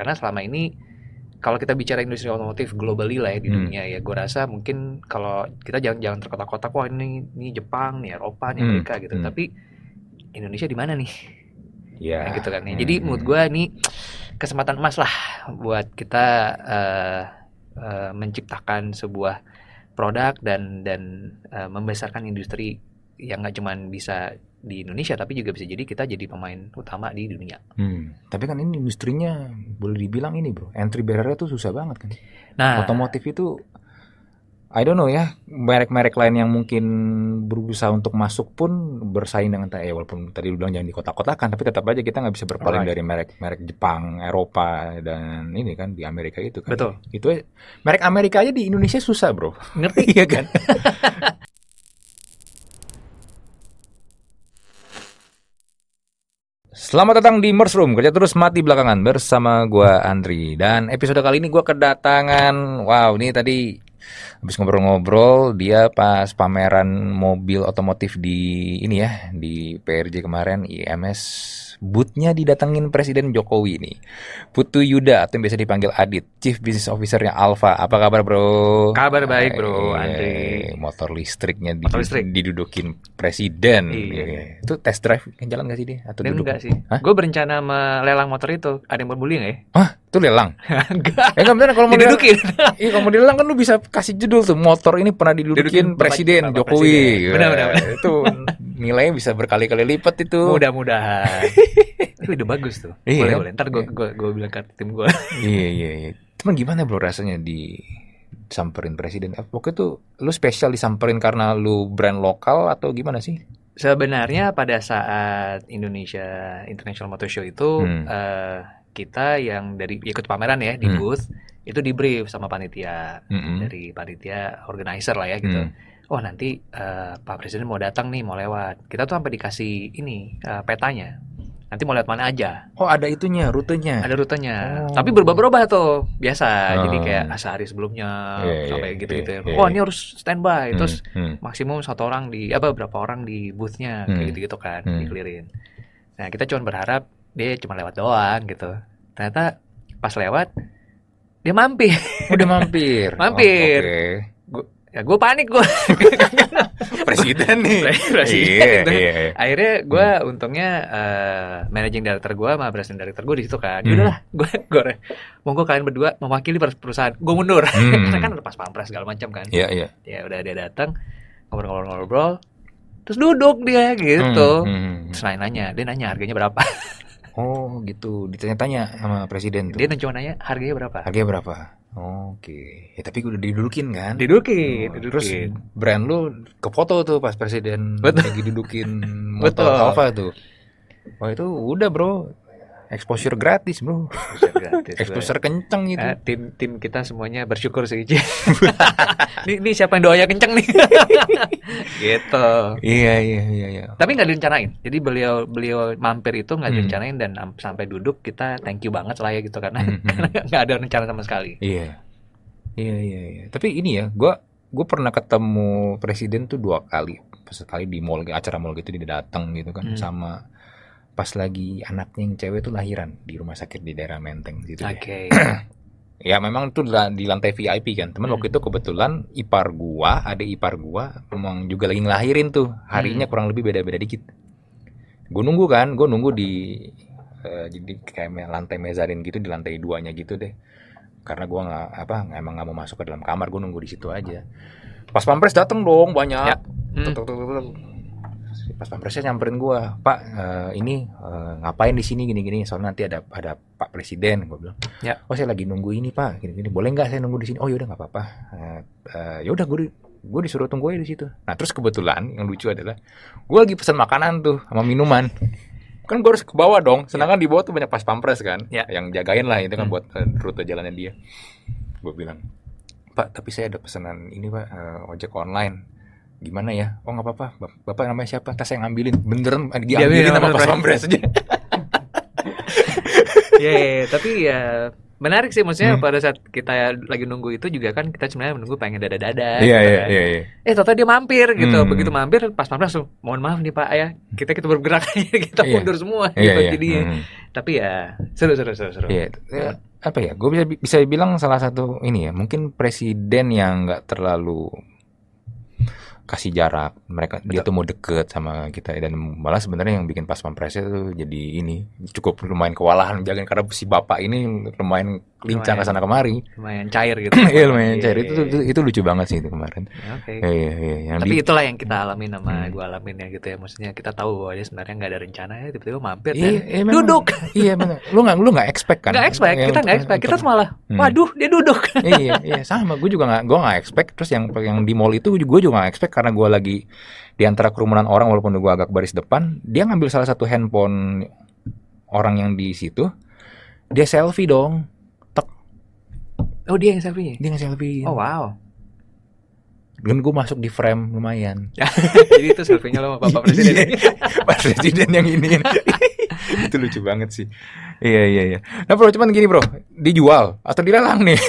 Karena selama ini kalau kita bicara industri otomotif globally lah ya di hmm. dunia ya, gue rasa mungkin kalau kita jangan-jangan terkotak-kotak, wah ini ini Jepang, nih Eropa, nih hmm. Amerika hmm. gitu. Hmm. Tapi Indonesia di mana nih? Ya. Yeah. Nah, gitu kan. Ya. Hmm. Jadi hmm. menurut gue ini kesempatan emas lah buat kita uh, uh, menciptakan sebuah produk dan dan uh, membesarkan industri yang nggak cuman bisa di Indonesia tapi juga bisa jadi kita jadi pemain utama di dunia. Hmm. Tapi kan ini industrinya boleh dibilang ini bro, entry barrier-nya tuh susah banget kan. Nah, otomotif itu I don't know ya, merek-merek lain yang mungkin berusaha untuk masuk pun bersaing dengan eh walaupun tadi lu bilang jangan di kota-kota kan, tapi tetap aja kita nggak bisa berpaling right. dari merek-merek Jepang, Eropa dan ini kan di Amerika itu kan. Betul. Itu merek Amerika aja di Indonesia susah, Bro. Ngerti? iya kan? Selamat datang di Mars Room, kerja terus mati belakangan bersama gue Andri Dan episode kali ini gue kedatangan, wow ini tadi habis ngobrol-ngobrol dia pas pameran mobil otomotif di ini ya di PRJ kemarin IMS Butnya didatengin Presiden Jokowi ini Putu Yuda atau yang biasa dipanggil Adit, Chief Business Officer-nya Alfa. Apa kabar, Bro? Kabar baik, Bro. Andre. Motor listriknya di, Motor listrik. didudukin Presiden. Iya. iya. Itu test drive yang jalan gak sih dia? Atau duduk? Enggak sih. Gue berencana melelang motor itu. Ada yang berbully gak ya? Hah? Itu lelang? enggak. Ya, eh, enggak kalau mau didudukin. Iya, kalau mau dilelang kan lu bisa kasih judul tuh motor ini pernah didudukin, Presiden Jokowi. Benar-benar. Iya, itu nilainya bisa berkali-kali lipat itu. Mudah-mudahan. itu udah bagus tuh. Iya, boleh, boleh. Ntar gue iya. gue bilang ke tim gue. iya, iya, iya. Cuman gimana bro rasanya di samperin presiden? Pokoknya eh, itu? lu spesial disamperin karena lu brand lokal atau gimana sih? Sebenarnya pada saat Indonesia International Motor Show itu hmm. uh, kita yang dari ikut pameran ya di hmm. booth itu di sama panitia hmm. dari panitia organizer lah ya gitu. Hmm oh nanti uh, Pak Presiden mau datang nih mau lewat kita tuh sampai dikasih ini uh, petanya nanti mau lewat mana aja. Oh ada itunya, rutenya. Ada rutenya. Oh. Tapi berubah-berubah tuh biasa. Oh. Jadi kayak ah, sehari sebelumnya yeah, iya, sampai iya, gitu-gitu. Yeah, yeah, oh iya. ini harus standby. Hmm, Terus hmm. maksimum satu orang di apa berapa orang di boothnya hmm. kayak gitu-gitu kan hmm. dikelirin. Nah kita cuma berharap dia cuma lewat doang gitu. Ternyata pas lewat dia mampir. Udah oh, mampir. mampir. Oh, okay ya gue panik gue presiden nih presiden yeah, gitu kan. yeah, iya. akhirnya gue hmm. untungnya uh, managing director gue sama presiden director gue di situ kan hmm. udahlah gue gue monggo kalian berdua mewakili perusahaan gue mundur hmm. karena kan lepas pas pampres segala macam kan yeah, yeah. ya udah dia datang ngobrol-ngobrol-ngobrol terus duduk dia gitu hmm, hmm. hmm, hmm. terus nanya dia nanya harganya berapa oh gitu ditanya-tanya sama presiden tuh. dia cuma nanya harganya berapa harganya berapa Oke, ya, tapi udah didudukin kan? Didudukin, oh, didudukin. Terus brand lu ke foto tuh pas presiden Betul. lagi didudukin motor Betul. Alfa tuh. Wah itu udah bro, exposure gratis bro exposure, gratis, exposure kenceng itu. uh, eh, tim tim kita semuanya bersyukur sih ini, ini siapa yang doanya kenceng nih gitu iya iya iya, iya. tapi nggak direncanain jadi beliau beliau mampir itu nggak hmm. dan sampai duduk kita thank you banget lah ya gitu karena hmm, hmm. karena nggak ada rencana sama sekali iya iya iya, iya. tapi ini ya gue gue pernah ketemu presiden tuh dua kali sekali di mall acara mall gitu dia datang gitu kan hmm. sama pas lagi anaknya yang cewek itu lahiran di rumah sakit di daerah Menteng gitu ya. okay. ya memang itu di lantai VIP kan. teman hmm. waktu itu kebetulan ipar gua, ada ipar gua memang juga lagi ngelahirin tuh. Harinya hmm. kurang lebih beda-beda dikit. gua nunggu kan, gua nunggu di uh, jadi kayak lantai mezarin gitu di lantai duanya gitu deh. Karena gua nggak apa emang nggak mau masuk ke dalam kamar, gua nunggu di situ aja. Pas pampres dateng dong banyak. Ya. Hmm pas pampresnya nyamperin gua, pak uh, ini uh, ngapain di sini gini-gini soalnya nanti ada ada pak presiden gue bilang ya. oh saya lagi nunggu ini pak gini-gini boleh nggak saya nunggu di sini oh yaudah nggak apa-apa uh, eh, uh, yaudah gue gue disuruh tunggu aja di situ nah terus kebetulan yang lucu adalah gue lagi pesan makanan tuh sama minuman kan gue harus ke bawah dong sedangkan ya. di bawah tuh banyak pas pampres kan ya. yang jagain lah itu kan hmm. buat uh, rute jalannya dia gue bilang pak tapi saya ada pesanan ini pak uh, ojek online gimana ya oh nggak apa-apa bapak namanya siapa tas yang ngambilin beneran eh, diambilin sama pas pampres aja ya, tapi ya menarik sih maksudnya hmm. pada saat kita lagi nunggu itu juga kan kita sebenarnya menunggu pengen dada dada iya gitu iya, kan. iya iya eh tata dia mampir gitu hmm. begitu mampir pas mampir langsung mohon maaf nih pak ya kita kita bergerak kita mundur semua yeah, gitu jadi ya. Hmm. tapi ya seru seru seru seru yeah. Ya, apa ya gue bisa bisa bilang salah satu ini ya mungkin presiden yang nggak terlalu kasih jarak mereka Betul. dia tuh mau deket sama kita dan malah sebenarnya yang bikin pas pampresnya tuh jadi ini cukup lumayan kewalahan jangan karena si bapak ini lumayan lincah ke sana kemari. Lumayan cair gitu. iya, lumayan iya, cair. Itu, iya, itu iya. itu lucu banget sih itu kemarin. Oke. Okay. Iya, iya, iya. Tapi itulah yang kita alami nama hmm. gua alamin ya gitu ya. Maksudnya kita tahu bahwa dia sebenarnya nggak ada rencana ya tiba-tiba mampir iya, dan iya, duduk. Iya, benar. Lu nggak lu nggak expect kan? Nggak expect. Ya, kita nggak expect. Kita malah hmm. waduh, dia duduk. iya, iya, sama. Gue juga nggak gua nggak expect terus yang yang di mall itu gue juga nggak expect karena gua lagi di antara kerumunan orang walaupun gue agak baris depan, dia ngambil salah satu handphone orang yang di situ. Dia selfie dong Oh dia yang selfie Dia yang selfie. Oh wow. Dan gue masuk di frame lumayan. Jadi itu selfie-nya lo sama Bapak iya. Presiden. Ya? Pak Presiden yang ini. itu lucu banget sih. Iya iya iya. Nah bro cuman gini bro, dijual atau dilelang nih?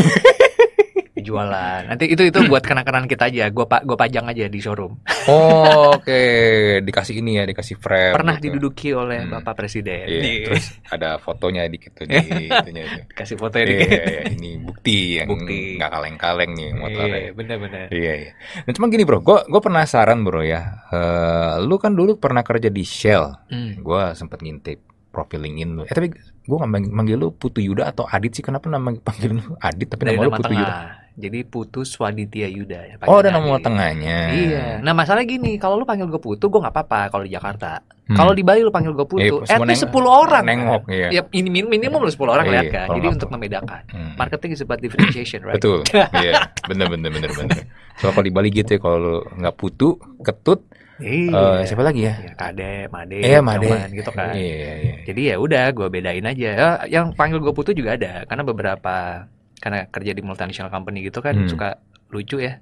jualan. Nanti itu itu buat kenang-kenangan kita aja. Gua pak gua pajang aja di showroom. Oh, oke. Okay. Dikasih ini ya, dikasih frame. Pernah gitu. diduduki oleh hmm. Bapak Presiden. Yeah. yeah. terus ada fotonya dikit tuh di itunya. Kasih fotonya yeah, dikit. Yeah, iya. ini bukti yang bukti. nggak kaleng-kaleng nih motornya. Iya, benar-benar. Iya, iya. Nah, cuma gini, Bro. Gua gua penasaran, Bro ya. Uh, lu kan dulu pernah kerja di Shell. Hmm. Gua sempat ngintip profil lu. Eh tapi gue nggak manggil lu Putu Yuda atau Adit sih. Kenapa nama panggil lu Adit tapi Dari nama, lu Putu Yuda? Jadi Putus Waditya Yuda. Ya, oh, ada nama tengahnya. Iya. Nah, masalah gini, kalau lu panggil gue Putu, gue nggak apa-apa kalau di Jakarta. Hmm. Kalau di Bali lu panggil gue Putu, eh, itu sepuluh orang. Nengok, ya. iya. Ya, ini min minimum lu 10 orang ya, lihat kan. Jadi untuk membedakan. Hmm. Marketing is about differentiation, right? Betul. Iya. Bener, bener, bener, bener. Soalnya kalau di Bali gitu ya, kalau nggak Putu, ketut, Iya. Uh, siapa lagi ya? ya Kade, Made, iya, Made. Cuman, gitu kan. Iya, iya. iya. Jadi ya udah, gue bedain aja. Eh, yang panggil gue Putu juga ada, karena beberapa karena kerja di multinational company gitu kan hmm. suka lucu ya.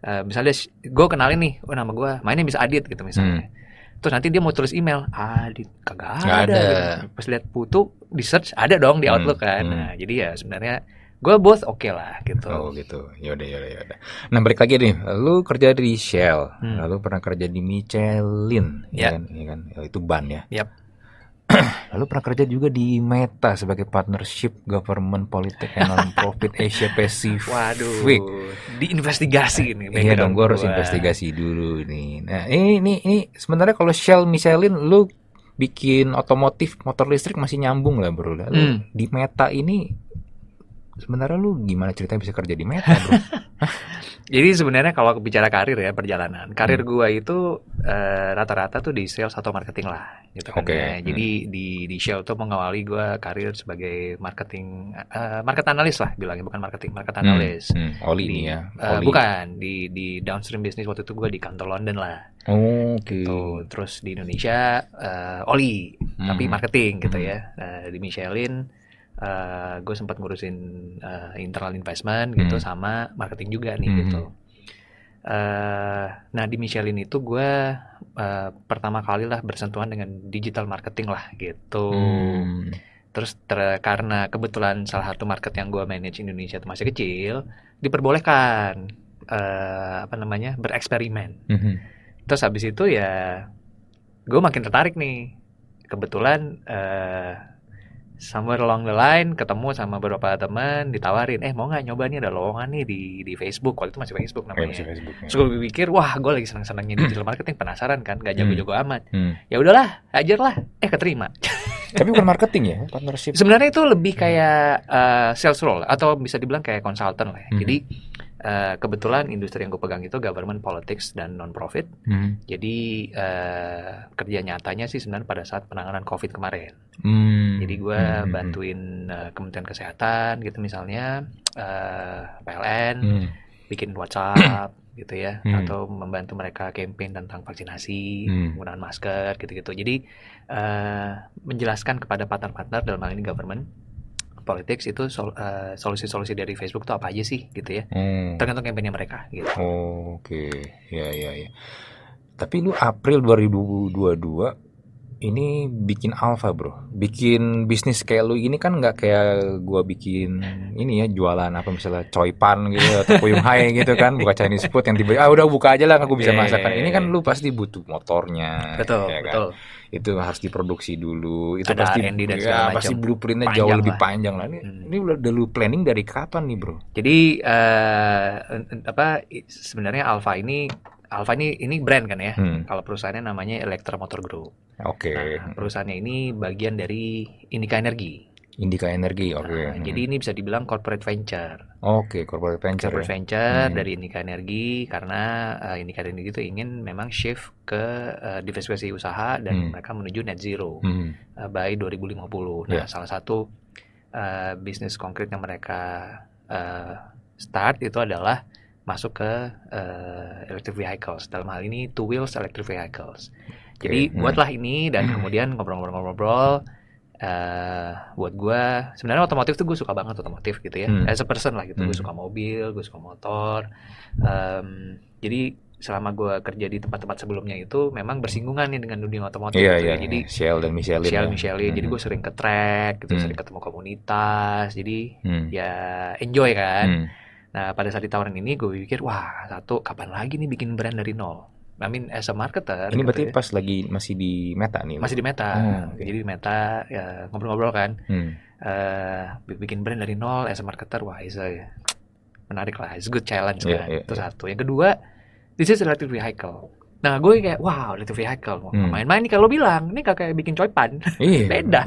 Uh, misalnya gue kenalin nih, oh nama gue mainnya bisa Adit gitu misalnya. Hmm. Terus nanti dia mau tulis email, Adit kagak ada. ada. Gitu. Pas lihat putu di search ada dong di hmm. Outlook kan. Hmm. Nah, jadi ya sebenarnya gue both oke okay lah gitu. Oh gitu, yaudah yaudah yaudah. Nah balik lagi nih, lu kerja di Shell, hmm. lalu pernah kerja di Michelin, yep. Ya, ya kan, iya kan? ya kan, itu ban ya. Yap. Lalu pernah kerja juga di Meta sebagai partnership government politik and non-profit Asia Pacific. Waduh, diinvestigasi ini. Iya dong, gua harus investigasi dulu ini Nah, ini ini, ini sebenarnya kalau Shell Michelin, lu bikin otomotif motor listrik masih nyambung lah bro. Lalu hmm. di Meta ini sementara lu gimana ceritanya bisa kerja di Meta bro? Jadi sebenarnya kalau bicara karir ya perjalanan, karir hmm. gua itu eh, rata-rata uh, tuh di sales atau marketing lah gitu okay. kan. Ya. Hmm. Jadi di di Shell tuh mengawali gua karir sebagai marketing uh, market analis lah bilangnya bukan marketing, market analis. Hmm. Hmm. Oli ini ya. Eh, Oli. Uh, bukan di di downstream bisnis waktu itu gua di kantor London lah. Oh, Oke. Okay. Gitu. Terus di Indonesia uh, Oli hmm. tapi marketing gitu hmm. ya. Uh, di Michelin uh, eh, gue sempat ngurusin uh, internal investment gitu hmm. sama marketing juga nih hmm. gitu. Uh, nah di Michelin itu gue uh, pertama kali lah bersentuhan dengan digital marketing lah gitu. Hmm. Terus ter karena kebetulan salah satu market yang gue manage Indonesia itu masih kecil, diperbolehkan uh, apa namanya bereksperimen. -hmm. Terus habis itu ya gue makin tertarik nih. Kebetulan uh, somewhere along the line ketemu sama beberapa teman ditawarin eh mau nggak nyoba nih ada lowongan nih di di Facebook waktu itu masih Facebook oh, iya, namanya masih Facebook, ya. terus gue pikir wah gue lagi seneng senengnya digital marketing penasaran kan gak hmm. jago-jago amat hmm. ya udahlah ajar lah eh keterima tapi bukan marketing ya partnership sebenarnya itu lebih hmm. kayak uh, sales role atau bisa dibilang kayak konsultan lah ya. hmm. jadi Uh, kebetulan industri yang gue pegang itu government politics dan non profit. Hmm. Jadi uh, kerja nyatanya sih sebenarnya pada saat penanganan COVID kemarin. Hmm. Jadi gue hmm, hmm, hmm. bantuin uh, Kementerian Kesehatan gitu misalnya uh, PLN hmm. bikin WhatsApp gitu ya hmm. atau membantu mereka campaign tentang vaksinasi, hmm. penggunaan masker gitu-gitu. Jadi uh, menjelaskan kepada partner-partner dalam hal ini government politics itu sol, uh, solusi-solusi dari Facebook tuh apa aja sih gitu ya. Hmm. Tergantung kampanye mereka gitu. Oh, Oke, okay. ya ya ya. Tapi lu April 2022 ini bikin alfa bro bikin bisnis kayak lu ini kan nggak kayak gua bikin ini ya jualan apa misalnya coy pan gitu atau puyung hai gitu kan buka Chinese food yang tiba tiba ah udah buka aja lah aku bisa yeah, iya, masakan iya, ini kan iya. lu pasti butuh motornya betul ya kan? betul itu harus diproduksi dulu itu Ada pasti R&D dan ya, pasti blueprintnya jauh jauh lah. lebih panjang lah ini, hmm. ini udah lu planning dari kapan nih bro jadi uh, apa sebenarnya alfa ini Alfa ini ini brand kan ya. Hmm. Kalau perusahaannya namanya Electra Motor Group. Oke. Okay. Nah, hmm. perusahaannya ini bagian dari Indika Energi. Indika Energi, oke. Okay. Nah, hmm. Jadi ini bisa dibilang corporate venture. Oke, okay, corporate venture. Ya. Corporate ya? venture hmm. dari Indika Energi karena uh, eh, Indika Energi itu ingin memang shift ke uh, diversifikasi usaha dan hmm. mereka menuju net zero hmm. uh, by 2050. Nah, yeah. salah satu uh, bisnis konkret yang mereka uh, start itu adalah masuk ke uh, electric vehicles. Dalam hal ini two wheels electric vehicles. Jadi okay. Hmm. buatlah ini dan kemudian ngobrol-ngobrol-ngobrol uh, buat gue sebenarnya otomotif tuh gue suka banget otomotif gitu ya. Hmm. As a person lah gitu. Hmm. Gue suka mobil, gue suka motor. Um, jadi selama gue kerja di tempat-tempat sebelumnya itu memang bersinggungan nih dengan dunia otomotif yeah, gitu. yeah, iya. jadi yeah. Shell dan Michelin ya. Shell ya. Michelin -hmm. jadi gue sering ke track gitu mm. sering ketemu komunitas jadi mm. ya enjoy kan mm. Nah, pada saat ditawarin ini gue pikir, wah, satu kapan lagi nih bikin brand dari nol. I mean as a marketer. Ini gitu berarti ya. pas lagi masih di meta nih. Masih di meta. Ah, oh, okay. Jadi di meta ya, ngobrol-ngobrol kan. Hmm. Uh, bikin brand dari nol as a marketer, wah is a menarik lah. It's good challenge yeah, kan. Yeah, Itu yeah. satu. Yang kedua, this is a high call Nah gue kayak wow itu vehicle mau hmm. main-main nih kalau bilang ini kayak bikin coipan iya, beda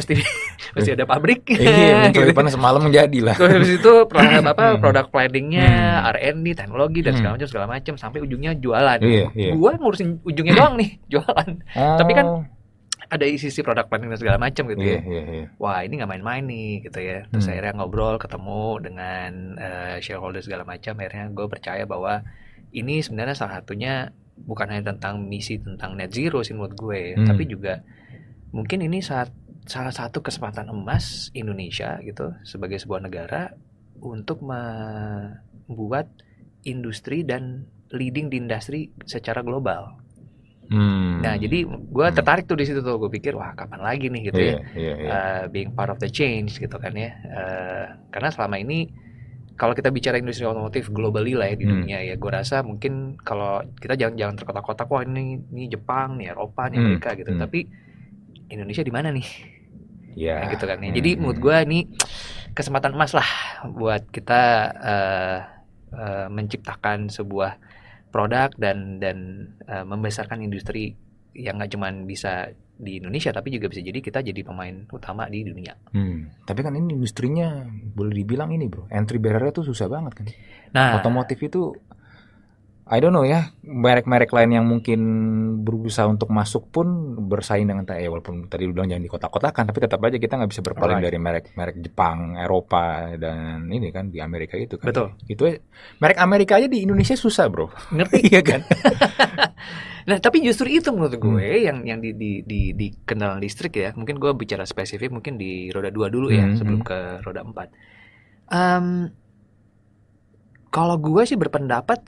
mesti mesti ada pabrik iya gitu. coipan semalam menjadi lah terus itu produk apa hmm. produk planningnya hmm. R&D teknologi dan segala hmm. macam segala macam sampai ujungnya jualan iya, iya. gue ngurusin ujungnya doang nih jualan oh. tapi kan ada sisi produk planning dan segala macam gitu ya. Iya, wah ini nggak main-main nih gitu ya. Terus akhirnya ngobrol, ketemu dengan uh, shareholder segala macam. Akhirnya gue percaya bahwa ini sebenarnya salah satunya bukan hanya tentang misi tentang net zero sih menurut gue, ya, hmm. tapi juga mungkin ini saat salah satu kesempatan emas Indonesia gitu sebagai sebuah negara untuk membuat industri dan leading di industri secara global. Hmm. Nah, jadi gue hmm. tertarik tuh di situ tuh. Gue pikir, wah kapan lagi nih gitu yeah, ya, yeah, yeah. Uh, being part of the change gitu kan ya. Uh, karena selama ini kalau kita bicara industri otomotif globally lah ya di hmm. dunia ya, gue rasa mungkin kalau kita jangan-jangan terkotak-kotak, wah ini ini Jepang, nih Eropa, nih hmm. Amerika hmm. gitu. Hmm. Tapi Indonesia di mana nih? Ya. Nah, gitu kan. Ya. Hmm. Jadi hmm. menurut gue ini kesempatan emas lah buat kita uh, uh, menciptakan sebuah produk dan dan uh, membesarkan industri yang nggak cuman bisa di Indonesia tapi juga bisa jadi kita jadi pemain utama di dunia. Hmm. Tapi kan ini industrinya boleh dibilang ini bro, entry barrier-nya tuh susah banget kan. Nah, otomotif itu I don't know ya, merek-merek lain yang mungkin berusaha untuk masuk pun bersaing dengan eh walaupun tadi udah bilang jangan di kota-kota kan, tapi tetap aja kita nggak bisa berpaling right. dari merek-merek Jepang, Eropa dan ini kan di Amerika itu kan. Betul. Itu merek Amerika aja di Indonesia susah, Bro. Ngerti? iya kan? Nah, tapi justru itu menurut hmm. gue hmm. yang yang di di di, di kendaraan listrik ya. Mungkin gue bicara spesifik mungkin di roda dua dulu ya hmm. hmm. sebelum ke roda empat. Um, kalau gue sih berpendapat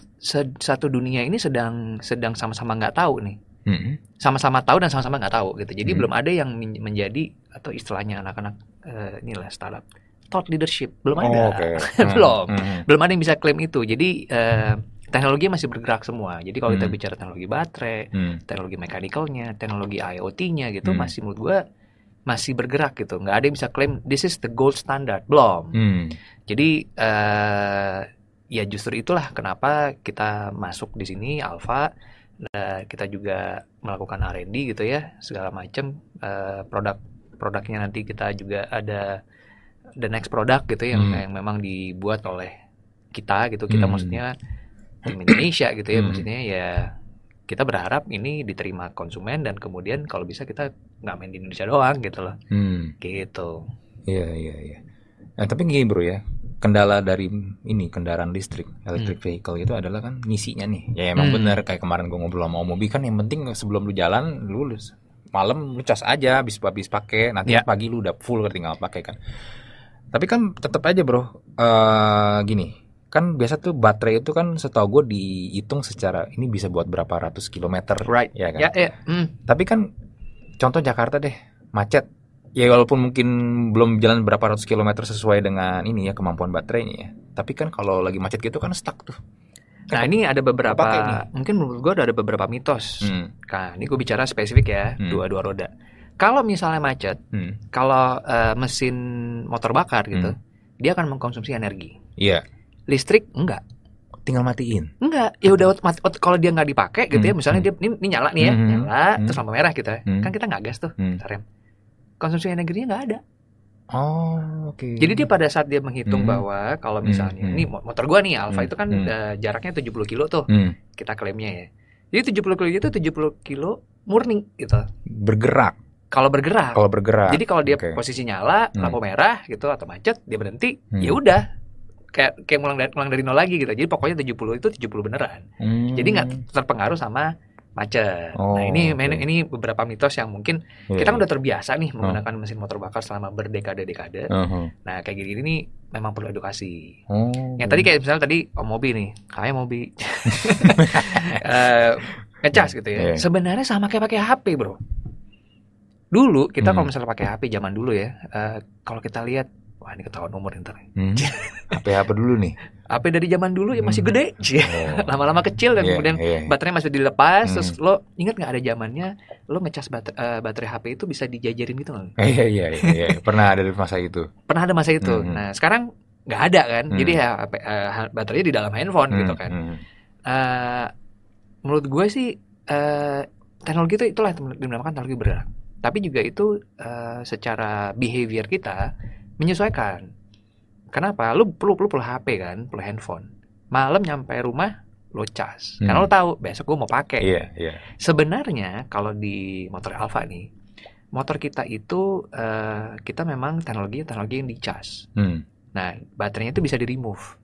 satu dunia ini sedang sedang sama-sama nggak -sama tahu nih. sama hmm. Sama-sama tahu dan sama-sama nggak -sama tahu gitu. Jadi hmm. belum ada yang menjadi atau istilahnya anak-anak uh, eh, nilai startup thought leadership belum oh, ada. Oh, okay. belum. Hmm. Belum ada yang bisa klaim itu. Jadi uh, hmm teknologi masih bergerak semua. Jadi kalau hmm. kita bicara teknologi baterai, hmm. teknologi mekanikalnya, teknologi IoT-nya gitu hmm. masih menurut gue masih bergerak gitu. Nggak ada yang bisa klaim this is the gold standard. Belum. Hmm. Jadi uh, ya justru itulah kenapa kita masuk di sini Alpha uh, kita juga melakukan R&D gitu ya, segala macam uh, eh, produk produknya nanti kita juga ada the next product gitu yang hmm. yang memang dibuat oleh kita gitu. Kita hmm. maksudnya film Indonesia gitu ya hmm. maksudnya ya kita berharap ini diterima konsumen dan kemudian kalau bisa kita nggak main di Indonesia doang gitu loh hmm. gitu iya iya iya nah, tapi gini bro ya kendala dari ini kendaraan listrik electric hmm. vehicle itu adalah kan ngisinya nih ya emang hmm. bener kayak kemarin gue ngobrol sama Mobi kan yang penting sebelum lu jalan lu malam lu cas aja habis habis pakai nanti yeah. pagi lu udah full tinggal pakai kan tapi kan tetap aja bro uh, gini kan biasa tuh baterai itu kan setahu gue dihitung secara ini bisa buat berapa ratus kilometer, right. Iya kan? ya kan? Ya, yeah, yeah. Mm. Tapi kan contoh Jakarta deh macet, ya walaupun mungkin belum jalan berapa ratus kilometer sesuai dengan ini ya kemampuan baterainya ya. Tapi kan kalau lagi macet gitu kan stuck tuh. Nah ini ada beberapa, mungkin menurut gue ada beberapa mitos. Hmm. Nah ini gue bicara spesifik ya, hmm. dua dua roda. Kalau misalnya macet, hmm. kalau uh, mesin motor bakar gitu, hmm. dia akan mengkonsumsi energi. Iya. Yeah listrik enggak tinggal matiin enggak ya udah kalau dia nggak dipakai gitu ya hmm, misalnya hmm. dia ini, ini nyala nih ya hmm, hmm. nyala hmm. terus lampu merah gitu ya hmm. kan kita nggak gas tuh hmm. Ya. konsumsi energinya nggak ada Oh, oke. Okay. Jadi dia pada saat dia menghitung hmm. bahwa kalau misalnya hmm. ini motor gua nih Alfa hmm. itu kan hmm. Eh, tujuh jaraknya 70 kilo tuh. Hmm. Kita klaimnya ya. Jadi 70 kilo itu 70 kilo murni gitu. Bergerak. Kalau bergerak. Kalau bergerak. Jadi kalau dia okay. posisi nyala, hmm. lampu merah gitu atau macet, dia berhenti, hmm. ya udah kayak kayak mulang dari mulang dari nol lagi gitu. Jadi pokoknya 70 itu 70 beneran. Hmm. Jadi nggak hmm. terpengaruh sama macet. Oh, nah ini okay. ini beberapa mitos yang mungkin yeah. kita kan iya. udah terbiasa nih menggunakan mesin motor bakar selama berdekade-dekade. Uh-huh. Nah kayak gini ini memang perlu edukasi. Oh, yang tadi kayak misalnya tadi om oh, mobi nih, kayak mobi uh, eh, ngecas gitu ya. Yeah. Iya. Sebenarnya sama kayak pakai HP bro. Dulu kita hmm. kalau misalnya pakai HP zaman dulu ya, uh, kalau kita lihat Wah ini ketahuan umur ntar. Hmm. HP apa dulu nih? HP dari zaman dulu ya masih hmm. gede, oh. lama lama-lama kecil dan yeah, kemudian yeah, yeah. baterainya masih dilepas. Hmm. Terus lo inget gak ada zamannya lo ngecas bater, uh, baterai HP itu bisa dijajarin gitu kan? Iya iya iya pernah ada di masa itu. Pernah ada masa itu. Hmm. Nah sekarang gak ada kan, hmm. jadi ya, uh, baterainya di dalam handphone gitu hmm. gitu kan. Hmm. Uh, menurut gue sih uh, teknologi itu itulah dinamakan teknologi berdarah Tapi juga itu uh, secara behavior kita menyesuaikan kenapa lu perlu perlu perlu HP kan perlu handphone malam nyampe rumah lo cas hmm. karena lo tahu besok gue mau pakai iya, iya. yeah, yeah. sebenarnya kalau di motor Alfa nih motor kita itu uh, kita memang teknologi teknologi yang dicas hmm. nah baterainya itu bisa di remove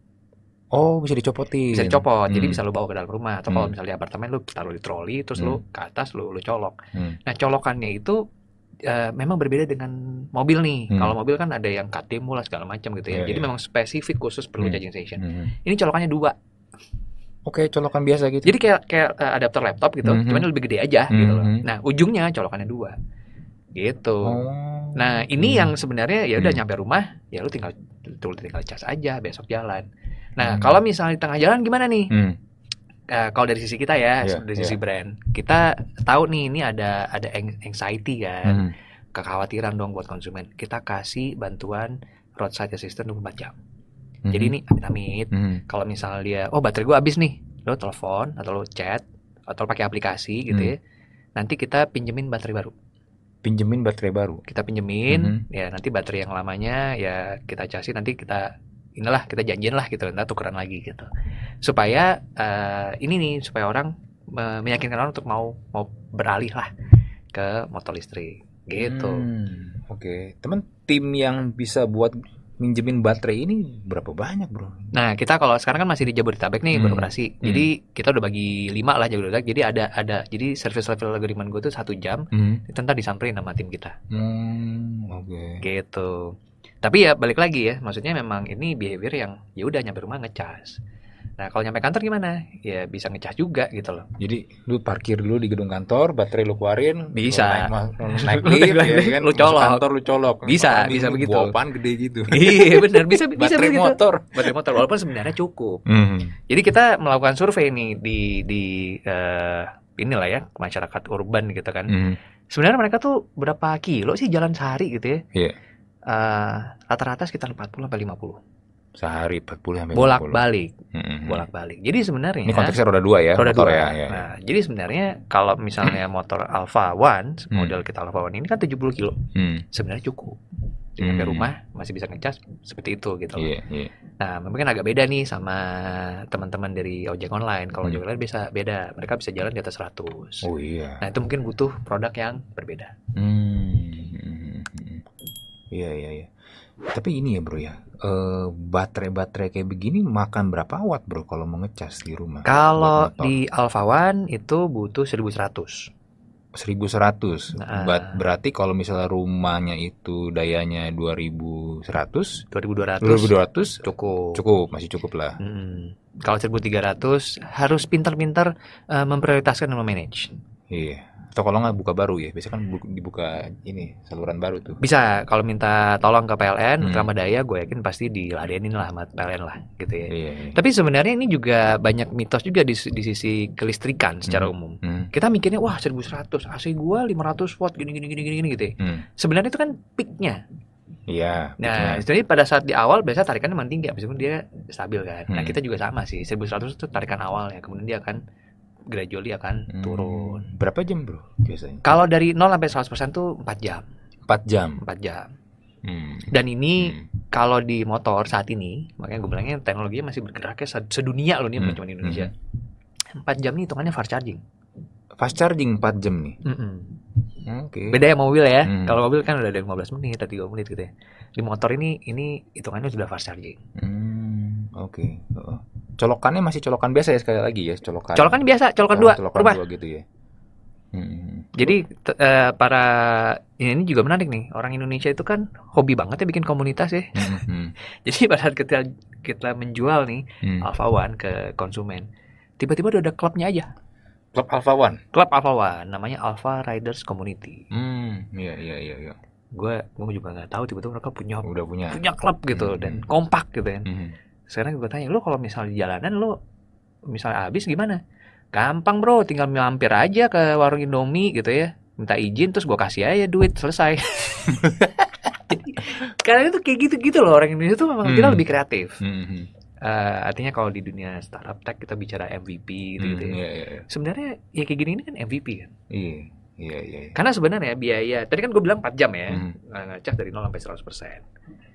Oh bisa dicopotin Bisa dicopot hmm. Jadi bisa lo bawa ke dalam rumah Atau hmm. kalau misalnya di apartemen Lo taruh di troli Terus hmm. lo ke atas lo, lo colok hmm. Nah colokannya itu uh, memang berbeda dengan mobil nih. Hmm. Kalau mobil kan ada yang demo lah segala macam gitu ya. Yeah, Jadi yeah. memang spesifik khusus perlu hmm. charging station. Hmm. hmm. Ini colokannya dua. Oke, okay, colokan biasa gitu. Jadi kayak kayak uh, adapter laptop gitu, hmm, -hmm. cuman lebih gede aja -hmm. gitu loh. Hmm, nah, ujungnya colokannya dua. Gitu. Oh. Nah, ini hmm. yang sebenarnya ya udah hmm. nyampe rumah, ya lu tinggal tinggal cas aja, besok jalan. Nah, hmm. kalau misalnya di tengah jalan gimana nih? Hmm uh, kalau dari sisi kita ya, yeah, iya, dari yeah. sisi brand, kita tahu nih ini ada ada anxiety kan, hmm. kekhawatiran dong buat konsumen. Kita kasih bantuan roadside assistant 24 jam. Hmm. Jadi ini amit-amit. Hmm. Kalau misalnya dia, oh baterai gue habis nih, lo telepon atau lo chat atau pakai aplikasi gitu hmm. ya. Nanti kita pinjemin baterai baru. Pinjemin baterai baru. Kita pinjemin, -hmm. ya nanti baterai yang lamanya ya kita kasih nanti kita inilah kita janjian lah gitu ntar tukeran lagi gitu supaya uh, ini nih supaya orang uh, meyakinkan orang untuk mau mau beralih lah ke motor listrik gitu hmm, oke okay. teman tim yang bisa buat minjemin baterai ini berapa banyak bro? Nah kita kalau sekarang kan masih di Jabodetabek nih hmm. beroperasi, hmm. jadi kita udah bagi lima lah Jabodetabek. Jadi ada ada jadi service level agreement gue tuh satu jam, hmm. tentang disamperin sama tim kita. Hmm, Oke. Okay. Gitu tapi ya balik lagi ya maksudnya memang ini behavior yang ya udah nyampe rumah ngecas nah kalau nyampe kantor gimana ya bisa ngecas juga gitu loh jadi lu parkir dulu di gedung kantor baterai lu keluarin bisa lu naik, naik lift ya kan lu colok kantor lu colok bisa Makan bisa begitu bopan gede gitu iya benar bisa bisa baterai begitu. motor baterai motor walaupun sebenarnya cukup mm. jadi kita melakukan survei nih di di uh, inilah ya masyarakat urban gitu kan mm. sebenarnya mereka tuh berapa kilo sih jalan sehari gitu ya yeah rata eh, rata-rata sekitar 40 sampai 50. Sehari 40 sampai bolak-balik. Hmm, hmm. Bolak-balik. Jadi sebenarnya Ini konteksnya roda dua ya, roda motor dua. ya. ya. ya. Nah, jadi sebenarnya kalau misalnya motor Alpha One, hmm. model kita Alpha One ini kan 70 kilo. Hmm. Sebenarnya cukup. Di hmm. rumah masih bisa ngecas seperti itu gitu loh. Yeah, yeah. Nah, mungkin agak beda nih sama teman-teman dari ojek online. Kalau hmm. ojek online bisa beda. Mereka bisa jalan di atas 100. Oh iya. Yeah. Nah, itu mungkin butuh produk yang berbeda. Hmm. Iya iya iya. Tapi ini ya bro ya, eh, baterai-baterai kayak begini makan berapa watt bro kalau mau ngecas di rumah? Kalau di Alpha One itu butuh 1100. 1100. Nah, berarti kalau misalnya rumahnya itu dayanya 2100, 2200. 2200 cukup. Cukup, masih cukup lah. Hmm. Kalau 1300 harus pintar-pintar uh, memprioritaskan dan memanage. Iya atau kalau nggak buka baru ya biasanya kan hmm. dibuka ini saluran baru tuh bisa kalau minta tolong ke PLN hmm. Ramadaya gue yakin pasti diladenin lah sama PLN lah gitu ya yeah, yeah. tapi sebenarnya ini juga banyak mitos juga di, di sisi kelistrikan secara hmm. umum hmm. kita mikirnya wah 1100 AC gue 500 watt gini gini gini gini, gini gitu ya hmm. sebenarnya itu kan peaknya Iya. Nah, jadi pada saat di awal biasa tarikannya memang tinggi, meskipun dia stabil kan. Nah, hmm. Nah, kita juga sama sih. 1100 itu tarikan awal ya kemudian dia akan gradually akan hmm. turun. Berapa jam, Bro? Biasanya. Kalau dari 0 sampai 100% tuh 4 jam. 4 jam. 4 jam. Hmm. Dan ini hmm. kalau di motor saat ini, makanya gue bilangnya teknologinya masih bergeraknya sedunia loh nih, hmm. bukan cuma di Indonesia. Hmm. 4 jam ini hitungannya fast charging fast charging 4 jam nih. Mm -mm. Ya, okay. Beda ya mobil ya. Mm. Kalau mobil kan udah ada 15 menit atau 30 menit gitu ya. Di motor ini ini hitungannya sudah fast charging. Hmm, oke. Okay. Uh Colokannya masih colokan biasa ya sekali lagi ya, colokan. Colokan biasa, colokan, dua. Oh, colokan dua gitu ya. Hmm. Jadi uh, para ya ini juga menarik nih orang Indonesia itu kan hobi banget ya bikin komunitas ya. Hmm. hmm, hmm. Jadi pada saat kita kita menjual nih hmm. Alpha One ke konsumen, tiba-tiba udah ada klubnya aja. Klub Alpha One. Klub Alpha One, namanya Alpha Riders Community. Hmm, iya iya iya. iya. Gue gue juga nggak tahu tiba-tiba mereka punya udah punya punya klub gitu hmm, dan kompak gitu kan. Hmm. Sekarang gue tanya, lo kalau misalnya di jalanan lo misalnya habis gimana? Gampang bro, tinggal mampir aja ke warung Indomie gitu ya, minta izin terus gue kasih aja duit selesai. karena itu kayak gitu-gitu loh orang Indonesia tuh memang hmm. kita lebih kreatif. Hmm, hmm. Uh, artinya kalau di dunia startup tech kita bicara MVP gitu, hmm, gitu ya. Iya, iya, iya. Sebenarnya ya kayak gini ini kan MVP kan. Iya. Iya, iya. Karena sebenarnya biaya tadi kan gue bilang 4 jam ya. Hmm. Eh, Ngacak dari 0 sampai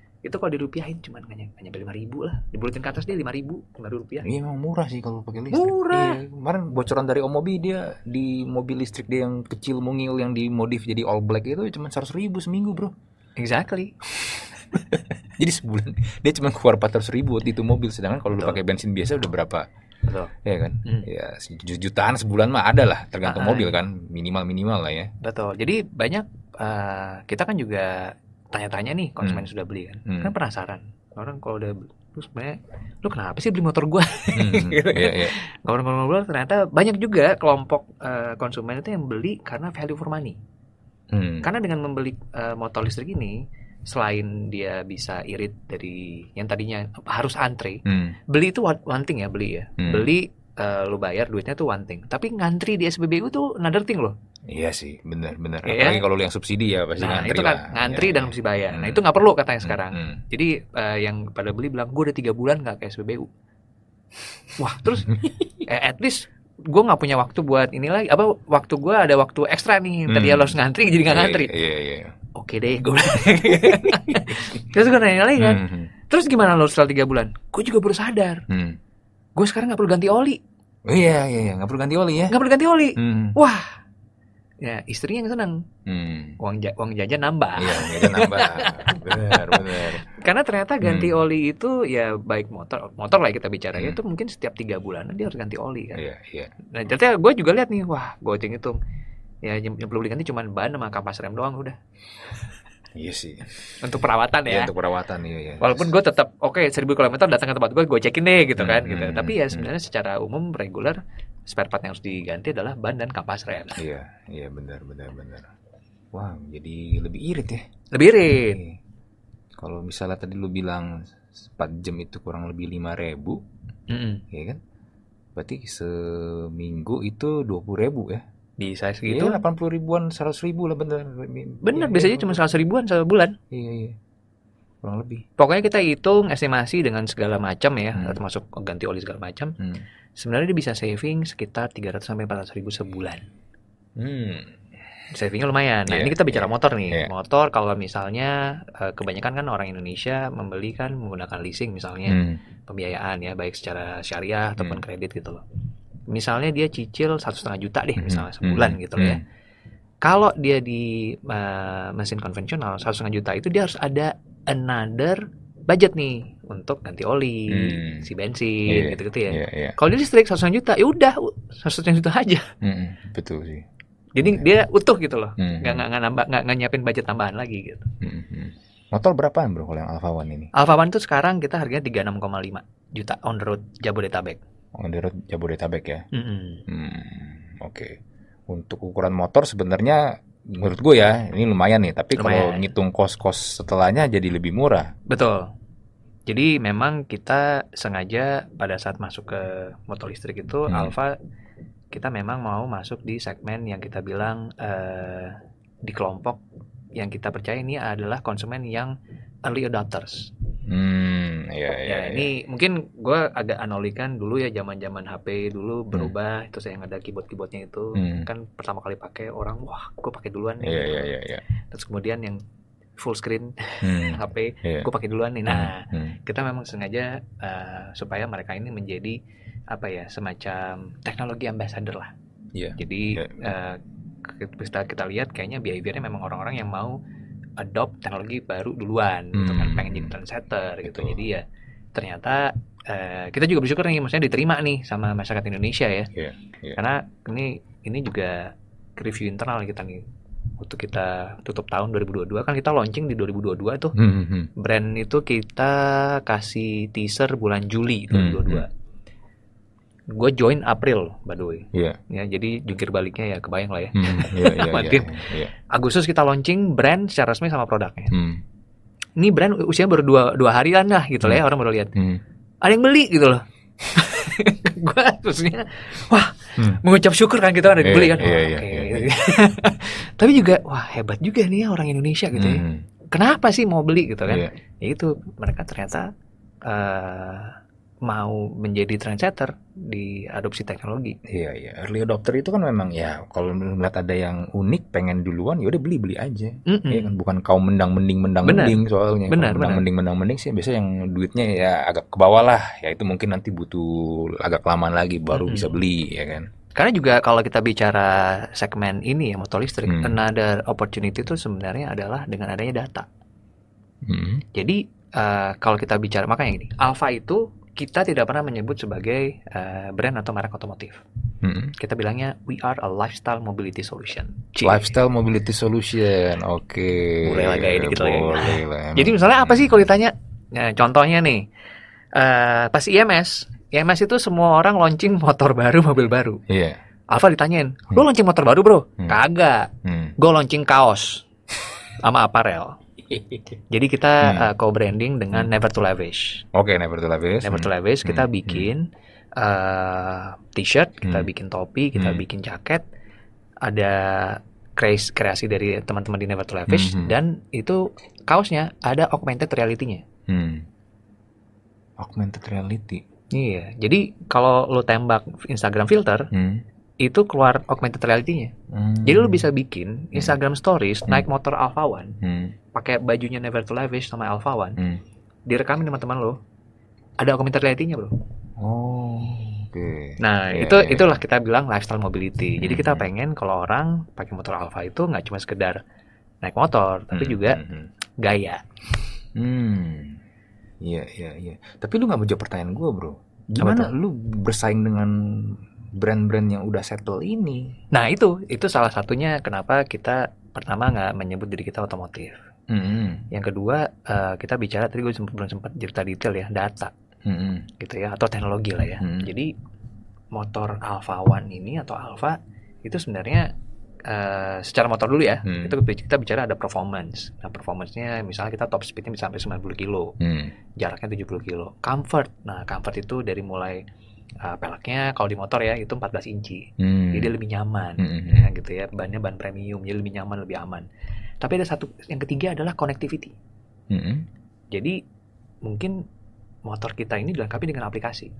100% itu kalau dirupiahin cuma hanya hanya lima ribu lah di ke atas dia lima ribu lima rupiah iya memang murah sih kalau pakai listrik murah iya, kemarin bocoran dari Omobi dia di mobil listrik dia yang kecil mungil yang dimodif jadi all black itu cuma seratus ribu seminggu bro exactly jadi sebulan dia cuma keluar 400 ribu waktu itu mobil sedangkan kalau lu pakai bensin biasa udah berapa Betul. Ya kan? Hmm. Ya jutaan sebulan mah ada lah tergantung uh, mobil kan, minimal-minimal lah ya. Betul. Jadi banyak uh, kita kan juga tanya-tanya nih konsumen hmm. sudah beli kan. Hmm. Kan penasaran. Orang kalau udah terus banyak lu kenapa sih beli motor gua? Hmm, hmm. gitu. Kan. Iya, iya. Ngobrol-ngobrol ternyata banyak juga kelompok uh, konsumen itu yang beli karena value for money. Hmm. Karena dengan membeli uh, motor listrik ini selain dia bisa irit dari yang tadinya harus antri hmm. beli itu one thing ya beli ya, hmm. beli uh, lu bayar duitnya tuh one thing, tapi ngantri di SPBU tuh another thing loh. Iya sih, benar-benar. Ya, Apalagi kalau yang subsidi ya pasti nah, ngantri itu kan, lah. Ngantri ya. dan iya. mesti bayar. Nah, hmm. Nah itu nggak perlu katanya hmm, sekarang. Hmm. Jadi uh, yang pada beli bilang gue udah tiga bulan nggak ke SPBU. Wah terus eh, at least gue nggak punya waktu buat ini lagi apa waktu gue ada waktu ekstra nih hmm. tadi harus ngantri jadi nggak iya, ngantri yeah, yeah, yeah oke deh gue terus gue nanya lagi kan hmm, hmm. terus gimana lo setelah tiga bulan gue juga baru sadar hmm. gue sekarang nggak perlu ganti oli oh, iya iya iya nggak perlu ganti oli ya nggak perlu ganti oli hmm. wah ya istrinya yang senang hmm. uang ja uang jajan nambah iya jajan nambah benar benar karena ternyata ganti hmm. oli itu ya baik motor motor lah kita bicara hmm. itu mungkin setiap tiga bulanan dia harus ganti oli kan iya iya nah ternyata gue juga lihat nih wah gue hitung hitung ya yang, perlu diganti cuma ban sama kapas rem doang udah Iya sih. Untuk perawatan ya. ya untuk perawatan iya ya. Walaupun gue tetap oke okay, seribu kilometer datang ke tempat gue gue cekin deh gitu kan hmm, gitu. Hmm, Tapi ya hmm. sebenarnya hmm. secara umum reguler spare part yang harus diganti adalah ban dan kapas rem. Iya, iya benar benar benar. Wah, jadi lebih irit ya. Lebih irit. Iya. Kalau misalnya tadi lu bilang 4 jam itu kurang lebih lima ribu, mm -hmm. ya kan? Berarti seminggu itu dua puluh ribu ya? di saya segitu iya, delapan puluh ribuan seratus ribu lah bener bener ya, biasanya ya, cuma seratus ribuan satu bulan iya iya kurang lebih pokoknya kita hitung estimasi dengan segala macam ya hmm. termasuk ganti oli segala macam hmm. sebenarnya dia bisa saving sekitar tiga ratus sampai empat ratus ribu sebulan hmm savingnya lumayan. Nah yeah, ini kita bicara yeah, motor nih. Yeah. Motor kalau misalnya eh, kebanyakan kan orang Indonesia membeli kan menggunakan leasing misalnya mm. pembiayaan ya baik secara syariah ataupun hmm. kredit gitu loh misalnya dia cicil satu setengah juta deh hmm, misalnya hmm, sebulan hmm, gitu ya. hmm. ya kalau dia di uh, mesin konvensional satu setengah juta itu dia harus ada another budget nih untuk ganti oli, hmm. si bensin, yeah, gitu-gitu ya. Yeah, yeah. Kalau dia listrik satu setengah juta, ya udah satu juta aja. Mm, betul sih. Jadi iya. dia utuh gitu loh, mm-hmm. nggak nambah nggak, nyiapin budget tambahan lagi gitu. Mm-hmm. Motor berapaan bro kalau yang Alfa One ini? Alfa One itu sekarang kita harganya 36,5 juta on road Jabodetabek. Oh, road Jabodetabek ya. Mm -hmm. hmm, Oke. Okay. Untuk ukuran motor sebenarnya menurut gue ya ini lumayan nih. Tapi kalau ngitung kos-kos setelahnya jadi lebih murah. Betul. Jadi memang kita sengaja pada saat masuk ke motor listrik itu hmm. Alfa kita memang mau masuk di segmen yang kita bilang uh, di kelompok yang kita percaya ini adalah konsumen yang early adopters. Hmm, iya, ya, iya, ya, ini iya. mungkin gue agak anolikan dulu ya zaman-zaman HP dulu hmm. berubah, hmm. saya yang ada keyboard-keyboardnya itu hmm. kan pertama kali pakai orang wah gue pakai duluan nih. Iya, gitu. iya, iya, iya. Terus kemudian yang full screen hmm. HP iya. gue pakai duluan nih. Nah, hmm. hmm. kita memang sengaja uh, supaya mereka ini menjadi apa ya semacam teknologi ambassador lah. Yeah. Jadi yeah. Iya. Uh, kita kita lihat kayaknya behaviornya memang orang-orang yang mau adopt teknologi baru duluan hmm. gitu kan hmm. pengen jadi trendsetter gitu. Jadi ya ternyata uh, kita juga bersyukur nih maksudnya diterima nih sama masyarakat Indonesia ya. Yeah, yeah. Karena ini ini juga review internal kita nih waktu kita tutup tahun 2022 kan kita launching di 2022 tuh. Mm hmm. Brand itu kita kasih teaser bulan Juli 2022. Mm hmm. hmm gue join April by the way. Yeah. Ya, jadi jungkir baliknya ya kebayang lah ya. Hmm, yeah, yeah, yeah, yeah. Agustus kita launching brand secara resmi sama produknya. Hmm. Ini brand usianya baru dua, dua harian lah gitu hmm. lah ya hmm. orang baru lihat. Hmm. Ada yang beli gitu loh. gue terusnya wah hmm. mengucap syukur kan kita ada yang iya, beli kan. Yeah, iya, iya, Tapi juga wah hebat juga nih ya orang Indonesia gitu ya. hmm. ya. Kenapa sih mau beli gitu kan? Yeah. Ya itu mereka ternyata uh, mau menjadi trendsetter di adopsi teknologi. Iya iya, early adopter itu kan memang ya kalau melihat ada yang unik pengen duluan ya udah beli beli aja. Mm -hmm. Ya kan bukan kau mendang mending mendang mending soalnya. Benar, mendang mending mendang mending sih biasanya yang duitnya ya agak ke bawah lah. Ya itu mungkin nanti butuh agak kelamaan lagi baru mm -hmm. bisa beli ya kan. Karena juga kalau kita bicara segmen ini ya motor listrik, hmm. another opportunity itu sebenarnya adalah dengan adanya data. Hmm. Jadi uh, kalau kita bicara makanya ini, alpha itu kita tidak pernah menyebut sebagai uh, brand atau merek otomotif. Hmm. Kita bilangnya we are a lifestyle mobility solution. Cie. Lifestyle mobility solution, oke. Okay. Boleh lagi ini, kita lagi. Jadi misalnya apa sih kalau ditanya? Nah, contohnya nih, uh, pas IMS, IMS itu semua orang launching motor baru, mobil baru. Iya. Yeah. Alfa ditanyain, hmm. lo launching motor baru bro? Hmm. Kagak. Hmm. Gue launching kaos sama aparel. Jadi kita hmm. uh, co-branding dengan hmm. Never to Lavish. Oke, okay, Never to Lavish. Never hmm. to Lavish kita hmm. bikin uh, t-shirt, kita hmm. bikin topi, kita hmm. bikin jaket. Ada kreasi, kreasi dari teman-teman di Never to Lavish hmm, hmm. dan itu kaosnya ada augmented reality-nya. Hmm. Augmented reality. Iya, jadi kalau lo tembak Instagram filter, hmm itu keluar augmented reality-nya. Hmm. Jadi lu bisa bikin Instagram stories hmm. naik motor Alfa One, hmm. pakai bajunya Never to Lavish sama Alfa One, hmm. direkamin teman-teman lo, ada augmented reality-nya bro. Oh, oke. Okay. Nah yeah, itu iya, iya. itulah kita bilang lifestyle mobility. Hmm. Jadi kita hmm. pengen kalau orang pakai motor Alfa itu nggak cuma sekedar naik motor, tapi hmm, juga hmm, hmm. gaya. Hmm, iya iya iya. Tapi lu nggak menjawab pertanyaan gue bro. Gimana lu bersaing dengan brand-brand yang udah settle ini. Nah itu itu salah satunya kenapa kita pertama nggak menyebut diri kita otomotif. Mm-hmm. Yang kedua uh, kita bicara tadi gue sempat, belum sempat cerita detail ya data, mm-hmm. gitu ya atau teknologi lah ya. Mm-hmm. Jadi motor Alfa One ini atau Alfa itu sebenarnya Uh, secara motor dulu ya, hmm. itu kita bicara ada performance. Nah, performancenya misalnya kita top speednya bisa sampai 90 kilo. Hmm. Jaraknya 70 kilo. Comfort. Nah, comfort itu dari mulai uh, peleknya kalau di motor ya itu 14 inci. Hmm. Jadi lebih nyaman hmm. hmm ya, hmm. gitu ya. Bannya ban premium, jadi lebih nyaman, lebih aman. Tapi ada satu yang ketiga adalah connectivity. Hmm. hmm. Jadi mungkin motor kita ini dilengkapi dengan aplikasi.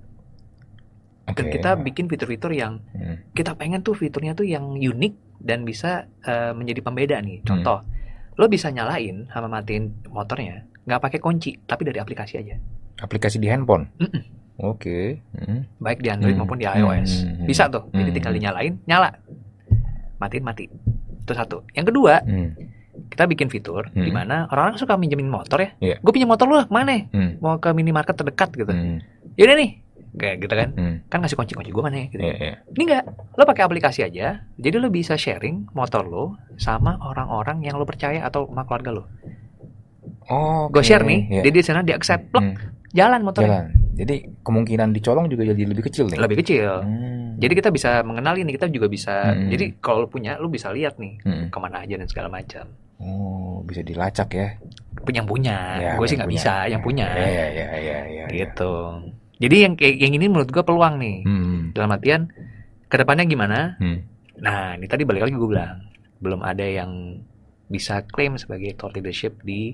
Okay. Dan kita bikin fitur-fitur yang hmm. kita pengen tuh fiturnya tuh yang unik dan bisa uh, menjadi pembeda nih. Contoh, hmm. lo bisa nyalain sama matiin motornya nggak pakai kunci, tapi dari aplikasi aja. Aplikasi di handphone. Mm -mm Oke. Okay. Hmm. Baik di Android hmm. maupun di iOS. Hmm. hmm, hmm. Bisa tuh. Hmm. Jadi tinggal hmm. dinyalain, nyala. Matiin, mati. Itu satu. Yang kedua, hmm. kita bikin fitur hmm. di mana orang-orang suka minjemin motor ya. Yeah. Gue pinjam motor lu, mana? Hmm. Mau ke minimarket terdekat gitu. Hmm. Yaudah nih, kayak gitu kan hmm. kan ngasih kunci kunci gue mana ya gitu yeah, yeah. ini enggak lo pakai aplikasi aja jadi lo bisa sharing motor lo sama orang-orang yang lo percaya atau sama keluarga lo oh okay. gue share nih yeah. Jadi di sana dia accept hmm. jalan motornya jalan. Jadi kemungkinan dicolong juga jadi lebih kecil nih. Lebih kecil. Hmm. Jadi kita bisa mengenali nih, kita juga bisa. Hmm. Jadi kalau lu punya, lu bisa lihat nih hmm. kemana aja dan segala macam. Oh, bisa dilacak ya? Punya punya. Ya, gue sih nggak bisa, yang punya. Ya, ya, ya, ya, ya, gitu. Ya. Jadi yang kayak yang ini menurut gue peluang nih. Hmm. Dalam artian kedepannya gimana? Hmm. Nah, ini tadi balik lagi gue bilang belum ada yang bisa klaim sebagai thought leadership di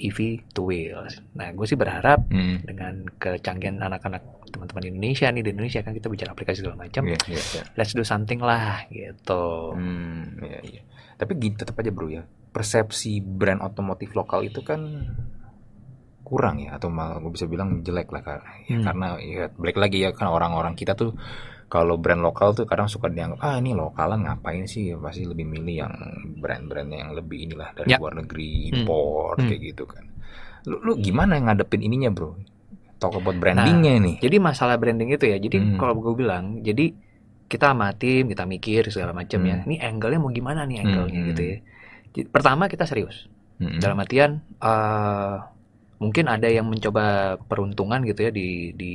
EV to wheels. Nah, gue sih berharap hmm. dengan kecanggihan anak-anak teman-teman Indonesia nih di Indonesia kan kita bicara aplikasi segala macam. Yeah, yeah, yeah. Let's do something lah gitu. Hmm, yeah, yeah. Tapi gitu tetap aja bro ya. Persepsi brand otomotif lokal itu kan kurang ya atau malah gue bisa bilang jelek lah karena ya, hmm. ya, karena ya balik lagi ya kan orang-orang kita tuh kalau brand lokal tuh kadang suka dianggap ah ini lokalan ngapain sih pasti lebih milih yang brand-brand yang lebih inilah dari ya. luar negeri hmm. impor hmm. kayak gitu kan lu, lu gimana ngadepin ininya bro toko buat nah, brandingnya nah, nih jadi masalah branding itu ya jadi hmm. kalau gue bilang jadi kita mati, kita mikir segala macam ya. hmm. ya ini angle-nya mau gimana nih hmm, angle-nya hmm. gitu ya jadi, pertama kita serius hmm. dalam artian uh, mungkin ada yang mencoba peruntungan gitu ya di di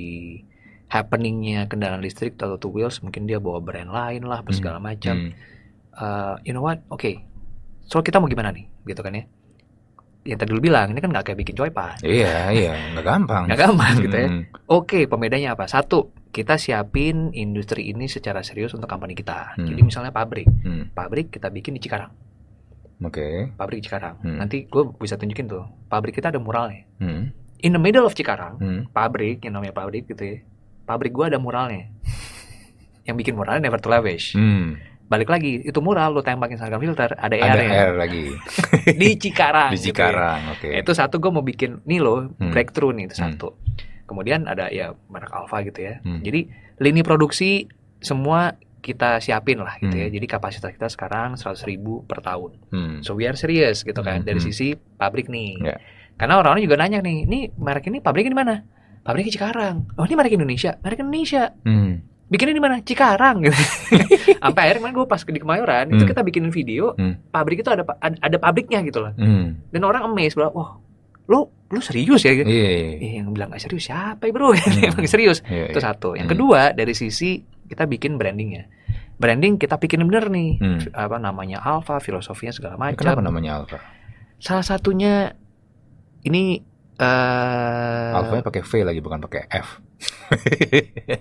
happeningnya kendaraan listrik atau two wheels mungkin dia bawa brand lain lah apa hmm, segala macam hmm. uh, you know what oke okay. so kita mau gimana nih gitu kan ya yang tadi lu bilang ini kan nggak kayak bikin joypad iya iya nggak gampang nggak gampang gitu ya hmm. oke okay, pembedanya apa satu kita siapin industri ini secara serius untuk company kita hmm. jadi misalnya pabrik hmm. pabrik kita bikin di Cikarang oke okay. pabrik di Cikarang hmm. nanti gue bisa tunjukin tuh pabrik kita ada muralnya hmm. in the middle of Cikarang hmm. pabrik yang namanya pabrik gitu ya pabrik gue ada muralnya. yang bikin muralnya Never to Lavish. Hmm. Balik lagi, itu mural lo tembakin Instagram filter, ada, ada air, air lagi. di Cikarang. Di Cikarang, gitu ya. oke. Okay. Itu satu gue mau bikin, nih lo hmm. breakthrough nih itu hmm. satu. Kemudian ada ya merek Alpha gitu ya. Hmm. Jadi lini produksi semua kita siapin lah gitu ya. hmm. ya. Jadi kapasitas kita sekarang seratus ribu per tahun. Hmm. So we are serious gitu kan hmm. dari hmm. sisi pabrik nih. Yeah. Karena orang-orang juga nanya nih, ini merek ini pabriknya di mana? pabriknya Cikarang oh ini merek Indonesia merek Indonesia hmm. bikinnya di mana Cikarang gitu sampai akhirnya kemarin gue pas ke di Kemayoran hmm. itu kita bikinin video hmm. pabrik itu ada ada, pabriknya gitu loh hmm. dan orang amazed bahwa wah lu lu serius ya Iya. Yeah, yeah, yeah. yang bilang gak serius siapa ya bro hmm. emang serius yeah, yeah. itu satu yang hmm. kedua dari sisi kita bikin brandingnya branding kita bikin bener nih hmm. apa namanya alfa filosofinya segala macam kenapa namanya alfa salah satunya ini Uh, eh, Alfanya pakai V lagi bukan pakai F.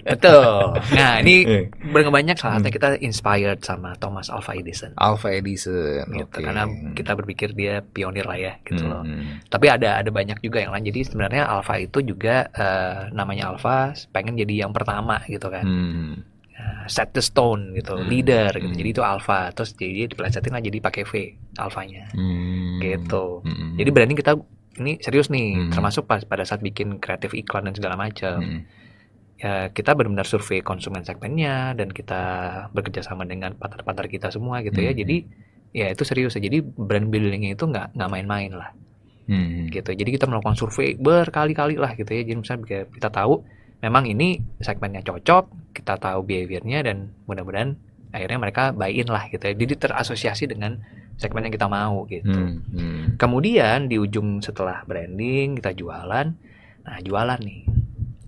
Betul. Nah ini iya. banyak salah satu hmm. kita inspired sama Thomas Alva Edison. Alva Edison. Gitu. Okay. Karena kita berpikir dia pionir lah ya gitu hmm. loh. Hmm. Tapi ada ada banyak juga yang lain. Jadi sebenarnya Alva itu juga uh, namanya Alva pengen jadi yang pertama gitu kan. Hmm. Eh, set the stone gitu, hmm. leader gitu. Hmm. Jadi itu alpha. Terus jadi dipelesetin lah jadi pakai V alfanya. Hmm. Gitu. Hmm. hmm. Jadi branding kita ini serius nih hmm. termasuk pas pada saat bikin kreatif iklan dan segala macam hmm. ya kita benar-benar survei konsumen segmennya dan kita bekerja sama dengan partner-partner kita semua gitu ya. hmm. ya jadi ya itu serius ya jadi brand buildingnya itu nggak nggak main-main lah hmm. gitu jadi kita melakukan survei berkali-kali lah gitu ya jadi misalnya kita tahu memang ini segmennya cocok kita tahu behaviornya dan mudah-mudahan akhirnya mereka buy in lah gitu ya jadi terasosiasi dengan segmen yang kita mau gitu. Hmm, hmm. Kemudian di ujung setelah branding kita jualan, nah jualan nih,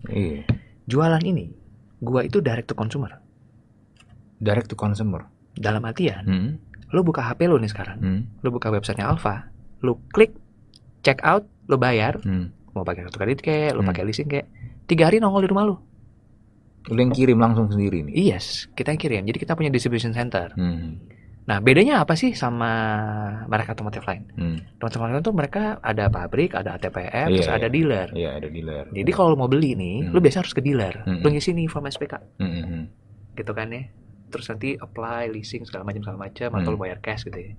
iya. jualan ini, gua itu direct to consumer. Direct to consumer. Dalam artian, hmm. lo buka HP lo nih sekarang, hmm. lo buka websitenya Alfa, lo klik check out, lo bayar, hmm. mau pakai kartu kredit kayak, lo hmm. pakai leasing kayak, tiga hari nongol di rumah lo. Lo yang kirim langsung sendiri nih. Yes, kita yang kirim. Jadi kita punya distribution center. Hmm Nah, bedanya apa sih sama mereka otomotif lain? Hmm. Otomotif lain tuh mereka ada pabrik, ada ATPM, yeah, terus yeah. ada dealer. Iya, yeah, ada dealer. Jadi kalau mau beli nih, hmm. lu biasa harus ke dealer. Hmm. Lu ngisi nih form SPK. Hmm, hmm, hmm. Gitu kan ya. Terus nanti apply leasing segala macam segala macam hmm. atau lu bayar cash gitu ya.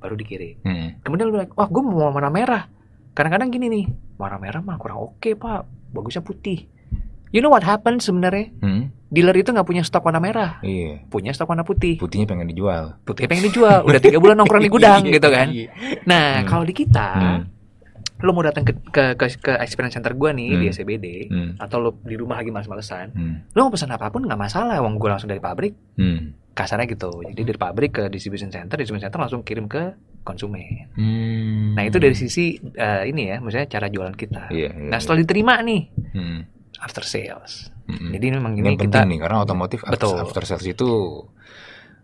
Baru dikirim. Hmm. Kemudian lu bilang, "Wah, gue mau warna merah." Kadang-kadang gini nih, warna merah mah kurang oke, okay, Pak. Bagusnya putih. You know what happens sebenarnya? Hmm dealer itu nggak punya stok warna merah, iya. punya stok warna putih. Putihnya pengen dijual. Putihnya pengen dijual. Udah tiga bulan nongkrong di gudang iya. gitu kan. Nah hmm. kalau di kita, hmm. lo mau datang ke ke ke, ke experience center gue nih hmm. di SCBD hmm. atau lo di rumah lagi males-malesan, hmm. lo mau pesan apapun nggak masalah, uang gue langsung dari pabrik. Hmm. Kasarnya gitu. Jadi dari pabrik ke distribution center, distribution center langsung kirim ke konsumen. Hmm. Nah itu dari sisi uh, ini ya, misalnya cara jualan kita. Yeah, yeah, nah iya. setelah yeah. diterima nih, hmm. after sales Mm-hmm. Jadi memang ini, ini yang kita, penting nih karena otomotif betul. after sales itu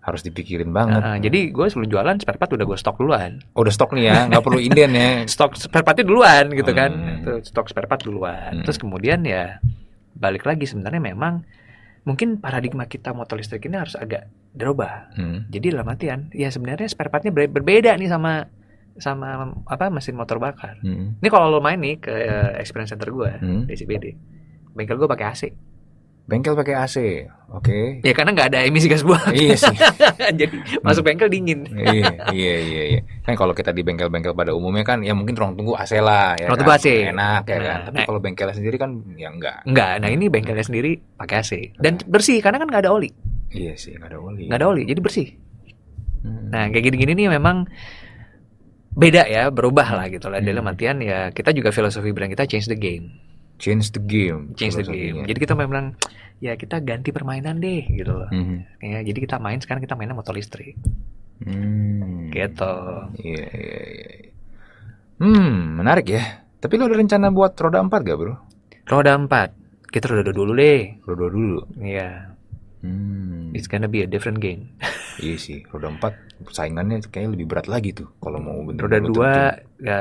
harus dipikirin banget. Uh, jadi gue sebelum jualan spare part udah gue stok duluan. Oh, udah stok nih ya, nggak perlu inden ya. stok spare partnya duluan gitu hmm. kan, Tuh, stok spare part duluan. Hmm. Terus kemudian ya balik lagi sebenarnya memang mungkin paradigma kita motor listrik ini harus agak berubah. Hmm. Jadi dalam artian ya sebenarnya spare partnya ber berbeda nih sama sama apa mesin motor bakar. Hmm. Ini kalau lo main nih ke uh, experience center gue hmm. di CBD, bengkel gue pakai AC bengkel pakai AC, oke? Okay. Ya karena nggak ada emisi gas buang. Iya sih. Jadi hmm. masuk bengkel dingin. iya, iya, iya, iya. Kan kalau kita di bengkel-bengkel pada umumnya kan, ya mungkin ruang tunggu AC lah, ya. Ruang kan? tunggu AC. Enak ya nah, kan. Tapi nah, kalau bengkelnya sendiri kan, ya enggak. Enggak. Nah ini bengkelnya sendiri pakai AC dan nah. bersih karena kan nggak ada oli. Iya sih, nggak ada oli. Nggak ada oli, jadi bersih. Hmm. Nah kayak gini-gini nih memang beda ya, berubah lah gitu lah. Hmm. Dalam artian ya kita juga filosofi brand kita change the game change the game change the game jadi kita memang ya kita ganti permainan deh gitu loh mm-hmm. ya jadi kita main sekarang kita mainnya motor listrik mm. gitu iya, iya iya iya hmm menarik ya tapi lo ada rencana buat roda empat gak bro roda empat kita roda dua dulu deh roda dua dulu iya Hmm. It's gonna be a different game. iya sih, roda empat saingannya kayaknya lebih berat lagi tuh kalau mau bener Roda dua, ya,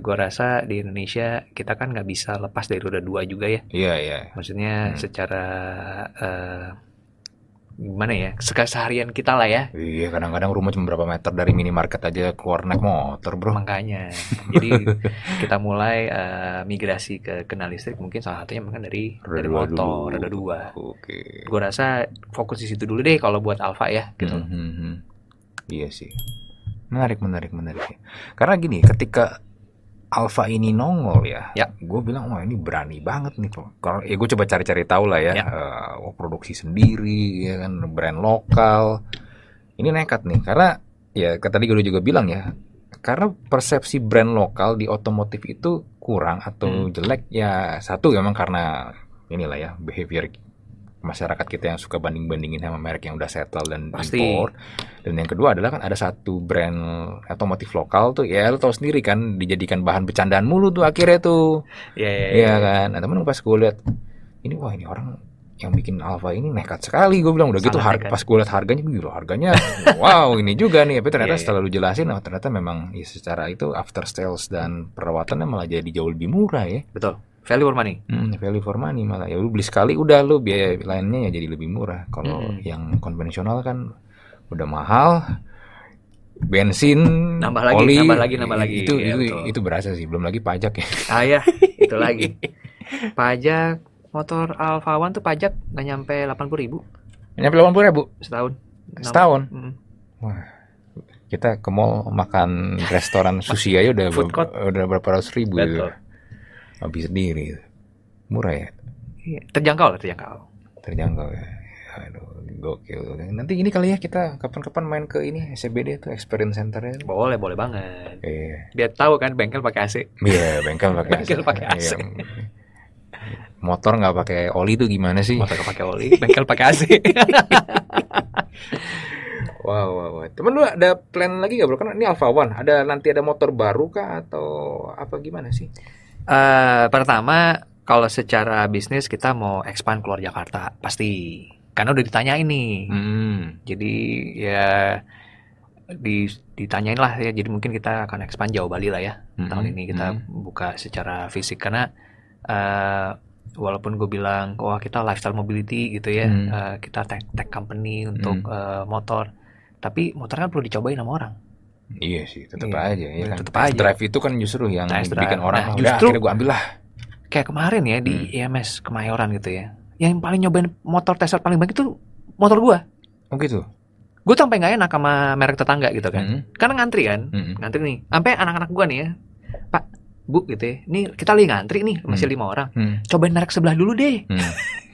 gua rasa di Indonesia kita kan nggak bisa lepas dari roda dua juga ya. Iya, yeah, iya. Yeah. Maksudnya hmm. secara eh, gimana ya seharian kita lah ya iya kadang-kadang rumah cuma berapa meter dari minimarket aja keluar naik motor bro makanya jadi kita mulai uh, migrasi ke kenal listrik mungkin salah satunya mungkin dari rada dari motor dulu. dua oke okay. gua rasa fokus di situ dulu deh kalau buat alfa ya gitu mm -hmm. iya sih menarik menarik menarik karena gini ketika Alfa ini nongol ya, ya. gue bilang wah ini berani banget nih kalau ya gue coba cari-cari tahu lah ya, ya. Uh, produksi sendiri ya kan brand lokal ini nekat nih karena ya kata tadi gue juga bilang ya karena persepsi brand lokal di otomotif itu kurang atau hmm. jelek ya satu memang karena inilah ya behavior masyarakat kita yang suka banding-bandingin sama merek yang udah settle dan Pasti. import. Dan yang kedua adalah kan ada satu brand otomotif lokal tuh ya lo tau sendiri kan dijadikan bahan bercandaan mulu tuh akhirnya tuh. Iya yeah, yeah, yeah. kan. Nah, teman pas gue lihat ini wah ini orang yang bikin Alfa ini nekat sekali gue bilang udah gitu har pas gue lihat harganya gila harganya wow ini juga nih tapi ternyata yeah, iya. setelah lu jelasin oh ternyata memang ya secara itu after sales dan perawatannya malah jadi jauh lebih murah ya betul value for money Hmm, value for money malah ya lu beli sekali udah lu biaya hmm. lainnya ya jadi lebih murah kalau hmm. yang konvensional kan udah mahal bensin nambah lagi oli, nambah lagi nambah lagi itu ya, itu, itu berasa sih belum lagi pajak ya ah ya itu lagi pajak motor Alfa One tuh pajak nggak nyampe delapan puluh ribu nggak nyampe delapan puluh ribu setahun setahun hmm. wah kita ke mall makan restoran sushi aja udah Food court. udah berapa ratus ribu ya. Betul. Gitu habis sendiri murah ya iya, terjangkau lah terjangkau terjangkau ya aduh gokil nanti ini kali ya kita kapan-kapan main ke ini SCBD tuh experience center ya boleh boleh banget iya dia tahu kan bengkel pakai AC iya bengkel pakai bengkel pakai AC iya. motor nggak pakai oli tuh gimana sih motor nggak pakai oli bengkel pakai AC Wow, wow, wow. Temen lu ada plan lagi gak bro? Kan ini Alpha One. Ada nanti ada motor baru kah atau apa gimana sih? Uh, pertama kalau secara bisnis kita mau expand keluar Jakarta pasti karena udah ditanya ini Hmm. Jadi ya di, ditanyain lah ya. Jadi mungkin kita akan expand jauh Bali lah ya hmm. tahun ini kita hmm. buka secara fisik karena uh, walaupun gue bilang wah kita lifestyle mobility gitu ya hmm. uh, kita tech tech company untuk hmm. uh, motor tapi motor kan perlu dicobain sama orang. Iya sih, tetap iya. aja ya kan. Tetap aja. Drive itu kan justru yang test bikin drive. orang nah, justru akhirnya gue ambil lah. Kayak kemarin ya di hmm. IMS Kemayoran gitu ya. Yang paling nyobain motor Tesla paling banyak itu motor gue. Oh gitu. Gue sampai nggak enak sama merek tetangga gitu kan. Hmm. Karena ngantri kan, hmm. ngantri nih. Sampai anak-anak gue nih ya. Pak, Bu gitu ya. Nih kita lagi ngantri nih, masih hmm. lima orang. Hmm. Cobain merek sebelah dulu deh. Hmm.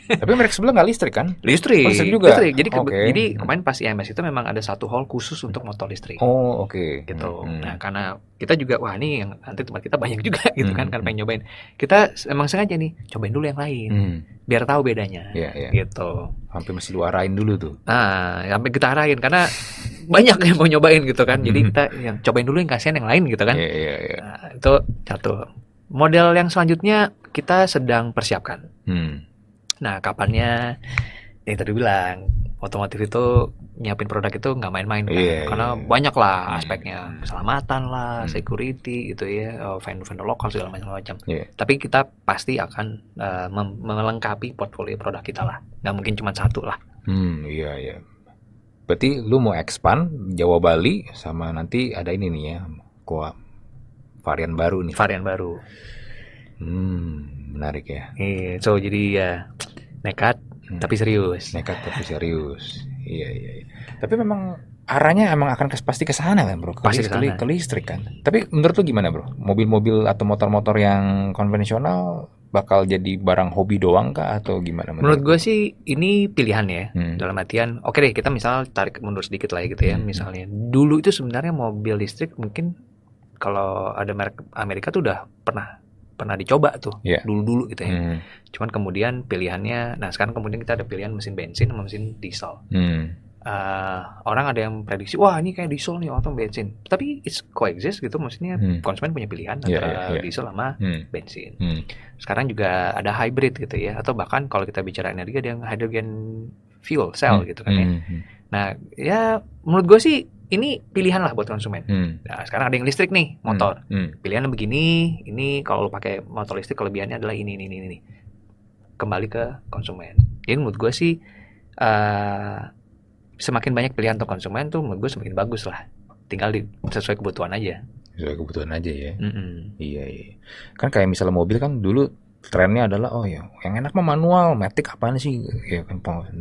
Tapi merek sebelah nggak listrik kan? Listrik. listrik juga. Listrik. Jadi okay. jadi kemarin pas IMS itu memang ada satu hall khusus untuk motor listrik. Oh, oke. Okay. Gitu. Hmm. Nah, karena kita juga wah ini yang nanti tempat kita banyak juga gitu kan, hmm. kan karena pengen nyobain. Kita emang sengaja nih cobain dulu yang lain. Hmm. Biar tahu bedanya. Iya, yeah, yeah. Gitu. hampir mesti lu arahin dulu tuh. Nah, sampai kita arahin karena banyak yang mau nyobain gitu kan. Jadi hmm. kita yang cobain dulu yang kasihan yang lain gitu kan. Iya, yeah, iya, yeah, iya. Yeah. Nah, itu satu. Model yang selanjutnya kita sedang persiapkan. Hmm. Nah, kapannya yang tadi bilang otomotif itu nyiapin produk itu nggak main-main kan yeah, karena yeah. Iya. banyak lah iya. aspeknya keselamatan lah hmm. security gitu ya oh, vendor-vendor lokal segala macam macam iya. yeah. tapi kita pasti akan uh, melengkapi portfolio produk kita lah nggak mungkin cuma satu lah hmm iya yeah, iya yeah. berarti lu mau expand Jawa Bali sama nanti ada ini nih ya kuah varian baru nih varian baru hmm menarik ya iya so jadi ya nekat hmm. tapi serius nekat tapi serius iya iya, iya. tapi memang arahnya emang akan kes, pasti ke sana kan bro ke, pasti ke, ke listrik kan tapi menurut lu gimana bro mobil-mobil atau motor-motor yang konvensional bakal jadi barang hobi doang kah atau gimana menurut, menurut gue sih ini pilihan ya hmm. dalam artian oke okay deh kita misal tarik mundur sedikit lah ya gitu ya hmm. misalnya dulu itu sebenarnya mobil listrik mungkin kalau ada merek Amerika tuh udah pernah pernah dicoba tuh yeah. dulu-dulu gitu ya. Mm. Cuman kemudian pilihannya, nah sekarang kemudian kita ada pilihan mesin bensin sama mesin diesel. Mm. Uh, orang ada yang prediksi, wah ini kayak diesel nih atau bensin. Tapi it's coexist gitu, maksudnya hmm. konsumen punya pilihan yeah, antara yeah, yeah. diesel sama hmm. bensin. Hmm. Sekarang juga ada hybrid gitu ya, atau bahkan kalau kita bicara energi ada yang hydrogen fuel cell hmm. gitu kan ya. Hmm, hmm. Nah ya menurut gue sih ini pilihan lah buat konsumen. Hmm. Nah, sekarang ada yang listrik nih, hmm. motor. Hmm. Hmm. Pilihannya begini, ini kalau lo pakai motor listrik kelebihannya adalah ini, ini, ini, ini. Kembali ke konsumen. Jadi menurut gue sih, uh, semakin banyak pilihan untuk konsumen tuh menurut gue semakin bagus lah. Tinggal di, sesuai kebutuhan aja. Sesuai kebutuhan aja ya. Mm -mm. Iya, iya. Kan kayak misalnya mobil kan dulu trennya adalah oh ya yang enak mah manual matic apaan sih ya,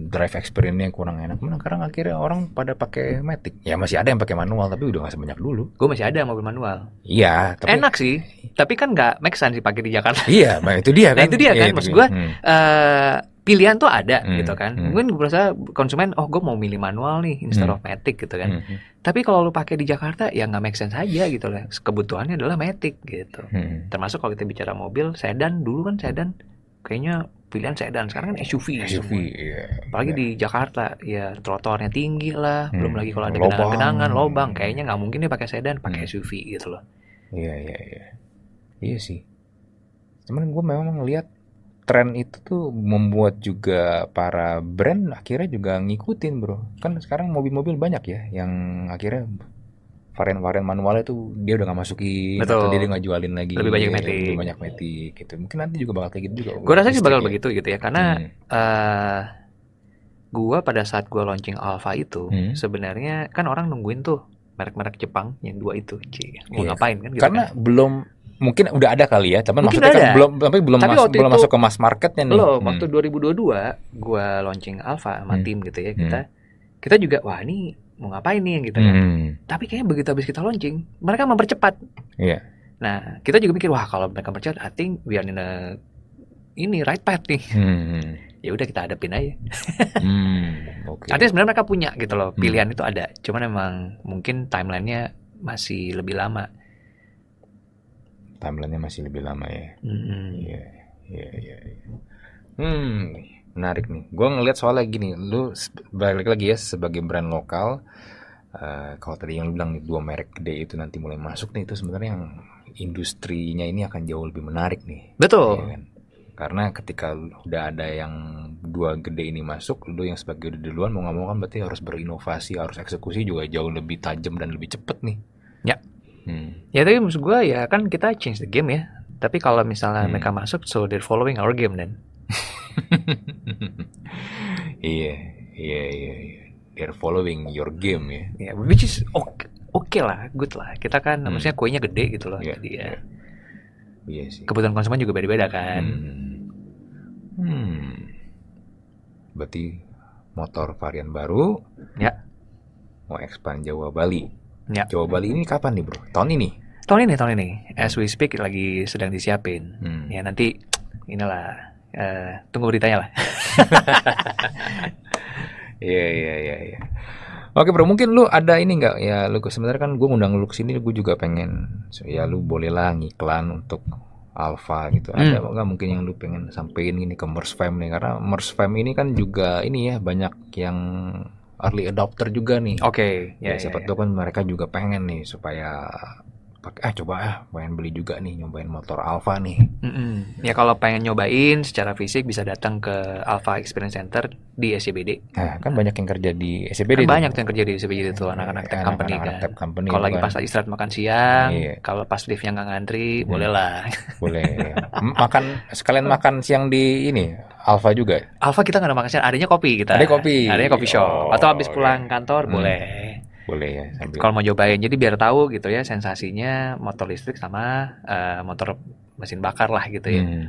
drive experience-nya kurang enak mana sekarang akhirnya orang pada pakai matic ya masih ada yang pakai manual tapi udah gak sebanyak dulu gue masih ada mobil manual iya tapi... enak sih tapi kan nggak make sense sih pakai di Jakarta iya itu dia kan nah, itu dia nah, kan ya, maksud gue hmm. uh, pilihan tuh ada hmm. gitu kan. Hmm. Mungkin berusaha konsumen oh gue mau milih manual nih instead hmm. of matic gitu kan. Hmm, hmm. Tapi kalau lu pakai di Jakarta ya nggak make sense aja gitu lah. Kebutuhannya adalah matic gitu. Hmm, hmm. Termasuk kalau kita bicara mobil sedan dulu kan sedan kayaknya pilihan sedan sekarang kan SUV SUV ya. apalagi yeah. di Jakarta ya trotoarnya tinggi lah belum hmm. belum lagi kalau ada genangan kenangan lobang. kayaknya nggak mungkin dia pakai sedan pakai hmm. SUV gitu loh iya iya iya iya sih cuman gue memang ngeliat tren itu tuh membuat juga para brand akhirnya juga ngikutin bro kan sekarang mobil-mobil banyak ya yang akhirnya varian-varian manual itu dia udah gak masukin Betul. atau dia udah gak jualin lagi lebih banyak metik lebih banyak metik gitu mungkin nanti juga bakal kayak gitu juga gue rasa sih bakal ya. begitu gitu ya karena hmm. uh, eh, gue pada saat gue launching Alpha itu hmm. sebenarnya kan orang nungguin tuh merek-merek Jepang yang dua itu cie mau iya. ngapain kan gitu karena kan? belum mungkin udah ada kali ya, tapi maksudnya kan ada. kan belum tapi belum tapi masuk, belum masuk ke mass marketnya nih. Belum, hmm. waktu 2022 gua launching Alpha sama hmm. tim gitu ya, hmm. kita hmm. kita juga wah ini mau ngapain nih gitu ya. kan. Tapi kayaknya begitu habis kita launching, mereka mempercepat. Iya. Yeah. Nah, kita juga mikir wah kalau mereka mempercepat, I think we are in a ini right path nih. Hmm. ya udah kita hadapin aja. hmm, okay. Artinya sebenarnya mereka punya gitu loh, hmm. pilihan hmm. itu ada. Cuman emang mungkin timelinenya masih lebih lama timelinenya masih lebih lama ya. Iya, iya, iya, iya. Hmm, menarik nih. Gue ngeliat soalnya gini, lu balik lagi ya sebagai brand lokal. Uh, kalau tadi yang lu bilang nih, dua merek gede itu nanti mulai masuk nih itu sebenarnya yang industrinya ini akan jauh lebih menarik nih. Betul. Ya kan? Karena ketika udah ada yang dua gede ini masuk, lu yang sebagai udah duluan mau nggak mau kan berarti harus berinovasi, harus eksekusi juga jauh lebih tajam dan lebih cepet nih. Ya. Hmm. Ya tapi maksud gue ya kan kita change the game ya. Tapi kalau misalnya hmm. mereka masuk, so they're following our game then. Iya, iya, iya, iya, They're following your game ya. Yeah. which is okay, okay lah, good lah. Kita kan hmm. maksudnya kuenya gede gitu loh. Yeah, jadi ya. Yeah. Iya sih. Kebutuhan konsumen juga beda-beda kan. Hmm. hmm. Berarti motor varian baru. Ya. Yeah. Mau expand Jawa Bali. Ya. Jawa Bali ini kapan nih bro? Tahun ini? tahun ini tahun ini as we speak lagi sedang disiapin hmm. ya nanti inilah uh, tunggu beritanya lah iya iya iya ya. Oke bro, mungkin lu ada ini nggak ya lu sebenarnya kan gue ngundang lu sini, gue juga pengen so, ya lu bolehlah ngiklan untuk Alpha gitu hmm. ada nggak mungkin yang lu pengen sampein ini ke Merse Fam nih karena Merse Fam ini kan juga ini ya banyak yang early adopter juga nih. Oke. Okay. Ya, ya, siapa ya, kan mereka juga pengen nih supaya pakai ah coba ah pengen beli juga nih nyobain motor Alfa nih. Mm-mm. Ya kalau pengen nyobain secara fisik bisa datang ke Alfa Experience Center di SCBD. Nah, kan banyak yang kerja di SCBD. Kan banyak tuh yang kerja di SCBD itu iya, anak-anak tech company anak-anak kan. company kalau lagi kan. pas istirahat makan siang, iya. kalau pas liftnya nggak ngantri, hmm. boleh lah. Boleh. Iya. makan sekalian makan siang di ini Alfa juga. Alfa kita nggak ada makan siang, adanya kopi kita. Ada kopi. Adanya kopi shop. Oh, Atau habis pulang kantor hmm. boleh boleh ya sambil. kalau mau cobain jadi biar tahu gitu ya sensasinya motor listrik sama uh, motor mesin bakar lah gitu ya hmm.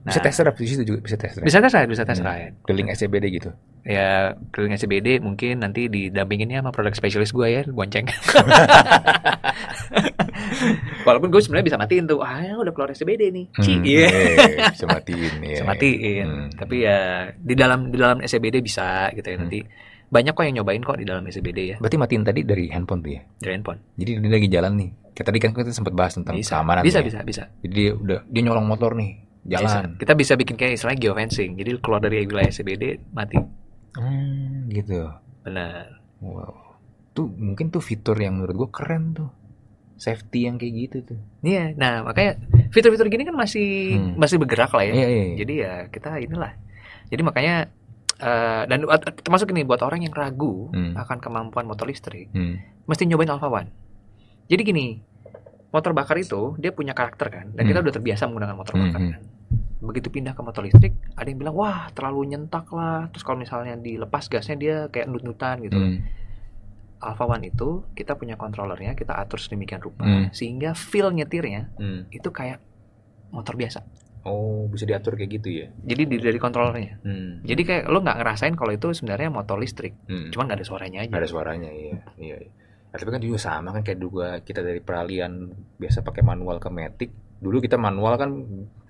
Nah bisa tes drive di situ juga bisa tester bisa tester bisa tester hmm. drive hmm. keliling SCBD gitu ya keliling SCBD mungkin nanti didampinginnya sama produk spesialis gue ya bonceng Walaupun gue sebenarnya bisa matiin tuh, ah ya udah keluar SCBD nih, hmm, Ci, yeah. yeah. Iya, iya, bisa matiin, yeah. bisa iya, matiin. Hmm. Tapi ya di dalam di dalam SCBD bisa gitu ya hmm. nanti banyak kok yang nyobain kok di dalam SBD ya. Berarti matiin tadi dari handphone tuh ya? Dari handphone. Jadi dia lagi jalan nih. kita tadi kan kita sempat bahas tentang bisa. keamanan. Bisa, ya. bisa, bisa. Jadi dia udah dia nyolong motor nih, jalan. Bisa. Kita bisa bikin kayak istilah geofencing. Jadi keluar dari wilayah SBD mati. Hmm, gitu. Benar. Wow. Tuh mungkin tuh fitur yang menurut gue keren tuh. Safety yang kayak gitu tuh. Iya. Nah, makanya fitur-fitur gini kan masih hmm. masih bergerak lah ya. Iya, iya, iya. Jadi ya kita inilah. Jadi makanya Eh, dan uh, termasuk ini buat orang yang ragu hmm. akan kemampuan motor listrik, hmm. mesti nyobain Alpha One. Jadi gini, motor bakar itu dia punya karakter kan, dan hmm. kita udah terbiasa menggunakan motor hmm. bakar hmm. kan. Begitu pindah ke motor listrik, ada yang bilang wah terlalu nyentak lah. Terus kalau misalnya dilepas gasnya dia kayak nut-nutan gitu. Hmm. Alpha One itu kita punya kontrolernya kita atur sedemikian rupa hmm. sehingga feel nyetirnya hmm. itu kayak motor biasa. Oh, bisa diatur kayak gitu ya? Jadi di, dari kontrolernya. Hmm. Jadi kayak lo nggak ngerasain kalau itu sebenarnya motor listrik, hmm. cuman nggak ada suaranya aja. Gak ada suaranya, iya, iya. iya. Ya, tapi kan juga sama kan kayak juga kita dari peralihan biasa pakai manual ke matic. Dulu kita manual kan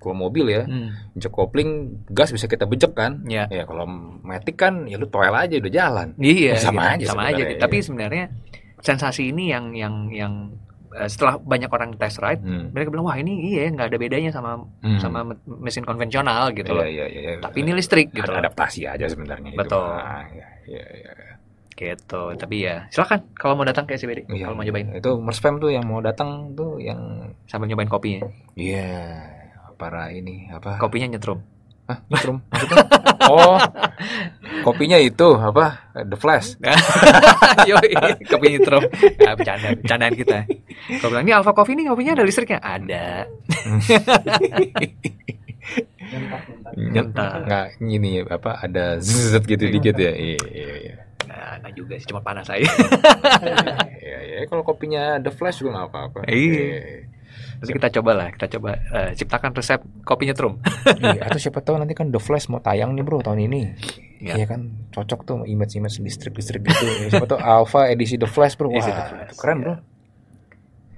kalau mobil ya, hmm. injek kopling gas bisa kita bejek kan. Ya, ya kalau matic kan ya lu toel aja udah jalan. Iya, sama iya, aja. Sama aja. Tapi iya. sebenarnya sensasi ini yang yang yang Eh, setelah banyak orang test ride hmm. mereka bilang wah ini iya nggak ada bedanya sama hmm. sama mesin konvensional gitu loh iya, iya, iya, tapi ini listrik gitu adaptasi aja sebenarnya betul itu. Ah, iya, iya, iya. gitu oh. tapi ya silakan kalau mau datang ke SBD iya, kalau mau nyobain itu merspam tuh yang mau datang tuh yang sambil nyobain kopinya iya yeah, para ini apa kopinya nyetrum Hah, nyetrum oh, kopinya itu apa? The Flash. Yoi, kopinya nyetrum. Nah, bercanda, bercandaan kita. Kau bilang ini Alpha Coffee ini kopinya ada listriknya? Ada. Nyentak. nggak ini apa ada zzzz gitu dikit ya. Iya iya iya. Nah, juga sih cuma panas aja. Iya iya kalau kopinya The Flash juga nggak apa-apa. Iya. Nanti iya, iya. kita coba lah, eh, kita coba uh, ciptakan resep kopinya Trum. iya, atau siapa tahu nanti kan The Flash mau tayang nih bro tahun ini. Iya ya kan, cocok tuh image-image listrik-listrik gitu. siapa tahu Alpha edisi The Flash bro. Wah, Flash. keren bro.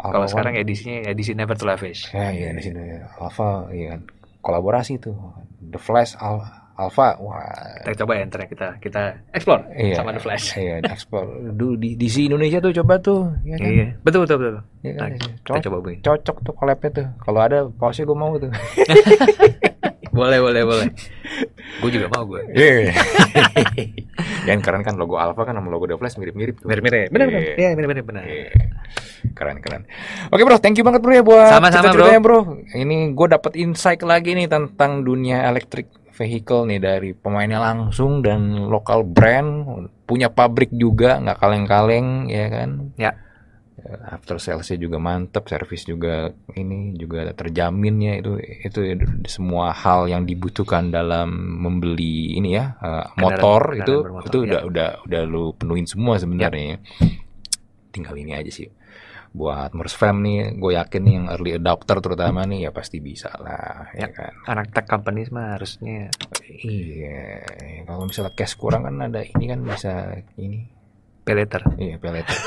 Alpha Kalau sekarang gitu. edisinya ya, edisi Never to Lavish. Ya, iya edisi Alpha, iya kan. Kolaborasi itu The Flash Al Alpha, wah. Kita coba ya ntar ya, kita kita explore iya, sama The Flash. Iya, explore. Du, di di sini Indonesia tuh coba tuh, ya kan? Iya, betul betul betul. Ya kan? nah, kita coba, coba Cocok tuh collab tuh. Kalau ada, pasti gue mau tuh. boleh boleh boleh gue juga mau gue yeah. Iya. yang keren kan logo Alpha kan sama logo The Flash mirip-mirip tuh mirip-mirip benar yeah. benar ya mirip-mirip benar yeah. keren keren oke bro thank you banget bro ya buat sama-sama bro. bro ini gue dapat insight lagi nih tentang dunia elektrik vehicle nih dari pemainnya langsung dan lokal brand punya pabrik juga nggak kaleng-kaleng ya kan ya after salesnya juga mantep, service juga ini juga terjamin ya itu itu ya, semua hal yang dibutuhkan dalam membeli ini ya uh, motor kendaraan, itu kendaraan itu ya. udah udah udah lu penuhin semua sebenarnya. Ya. ya. Tinggal ini aja sih buat Fam nih, gue yakin nih yang early adopter terutama nih ya pasti bisa lah, ya, ya kan. Anak tech companies mah harusnya. Iya, kalau misalnya cash kurang kan ada ini kan bisa ini Peleter. Iya, peleter.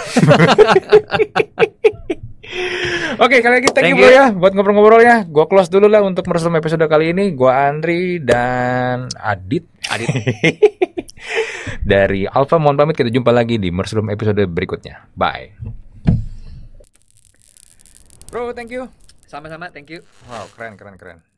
Oke, kali lagi thank, thank you bro ya buat ngobrol ngobrol ya. Gua close dulu lah untuk meresum episode kali ini. Gua Andri dan Adit. Adit. Dari Alpha mohon pamit kita jumpa lagi di Meresum episode berikutnya. Bye. Bro, thank you. Sama-sama, thank you. Wow, keren keren keren.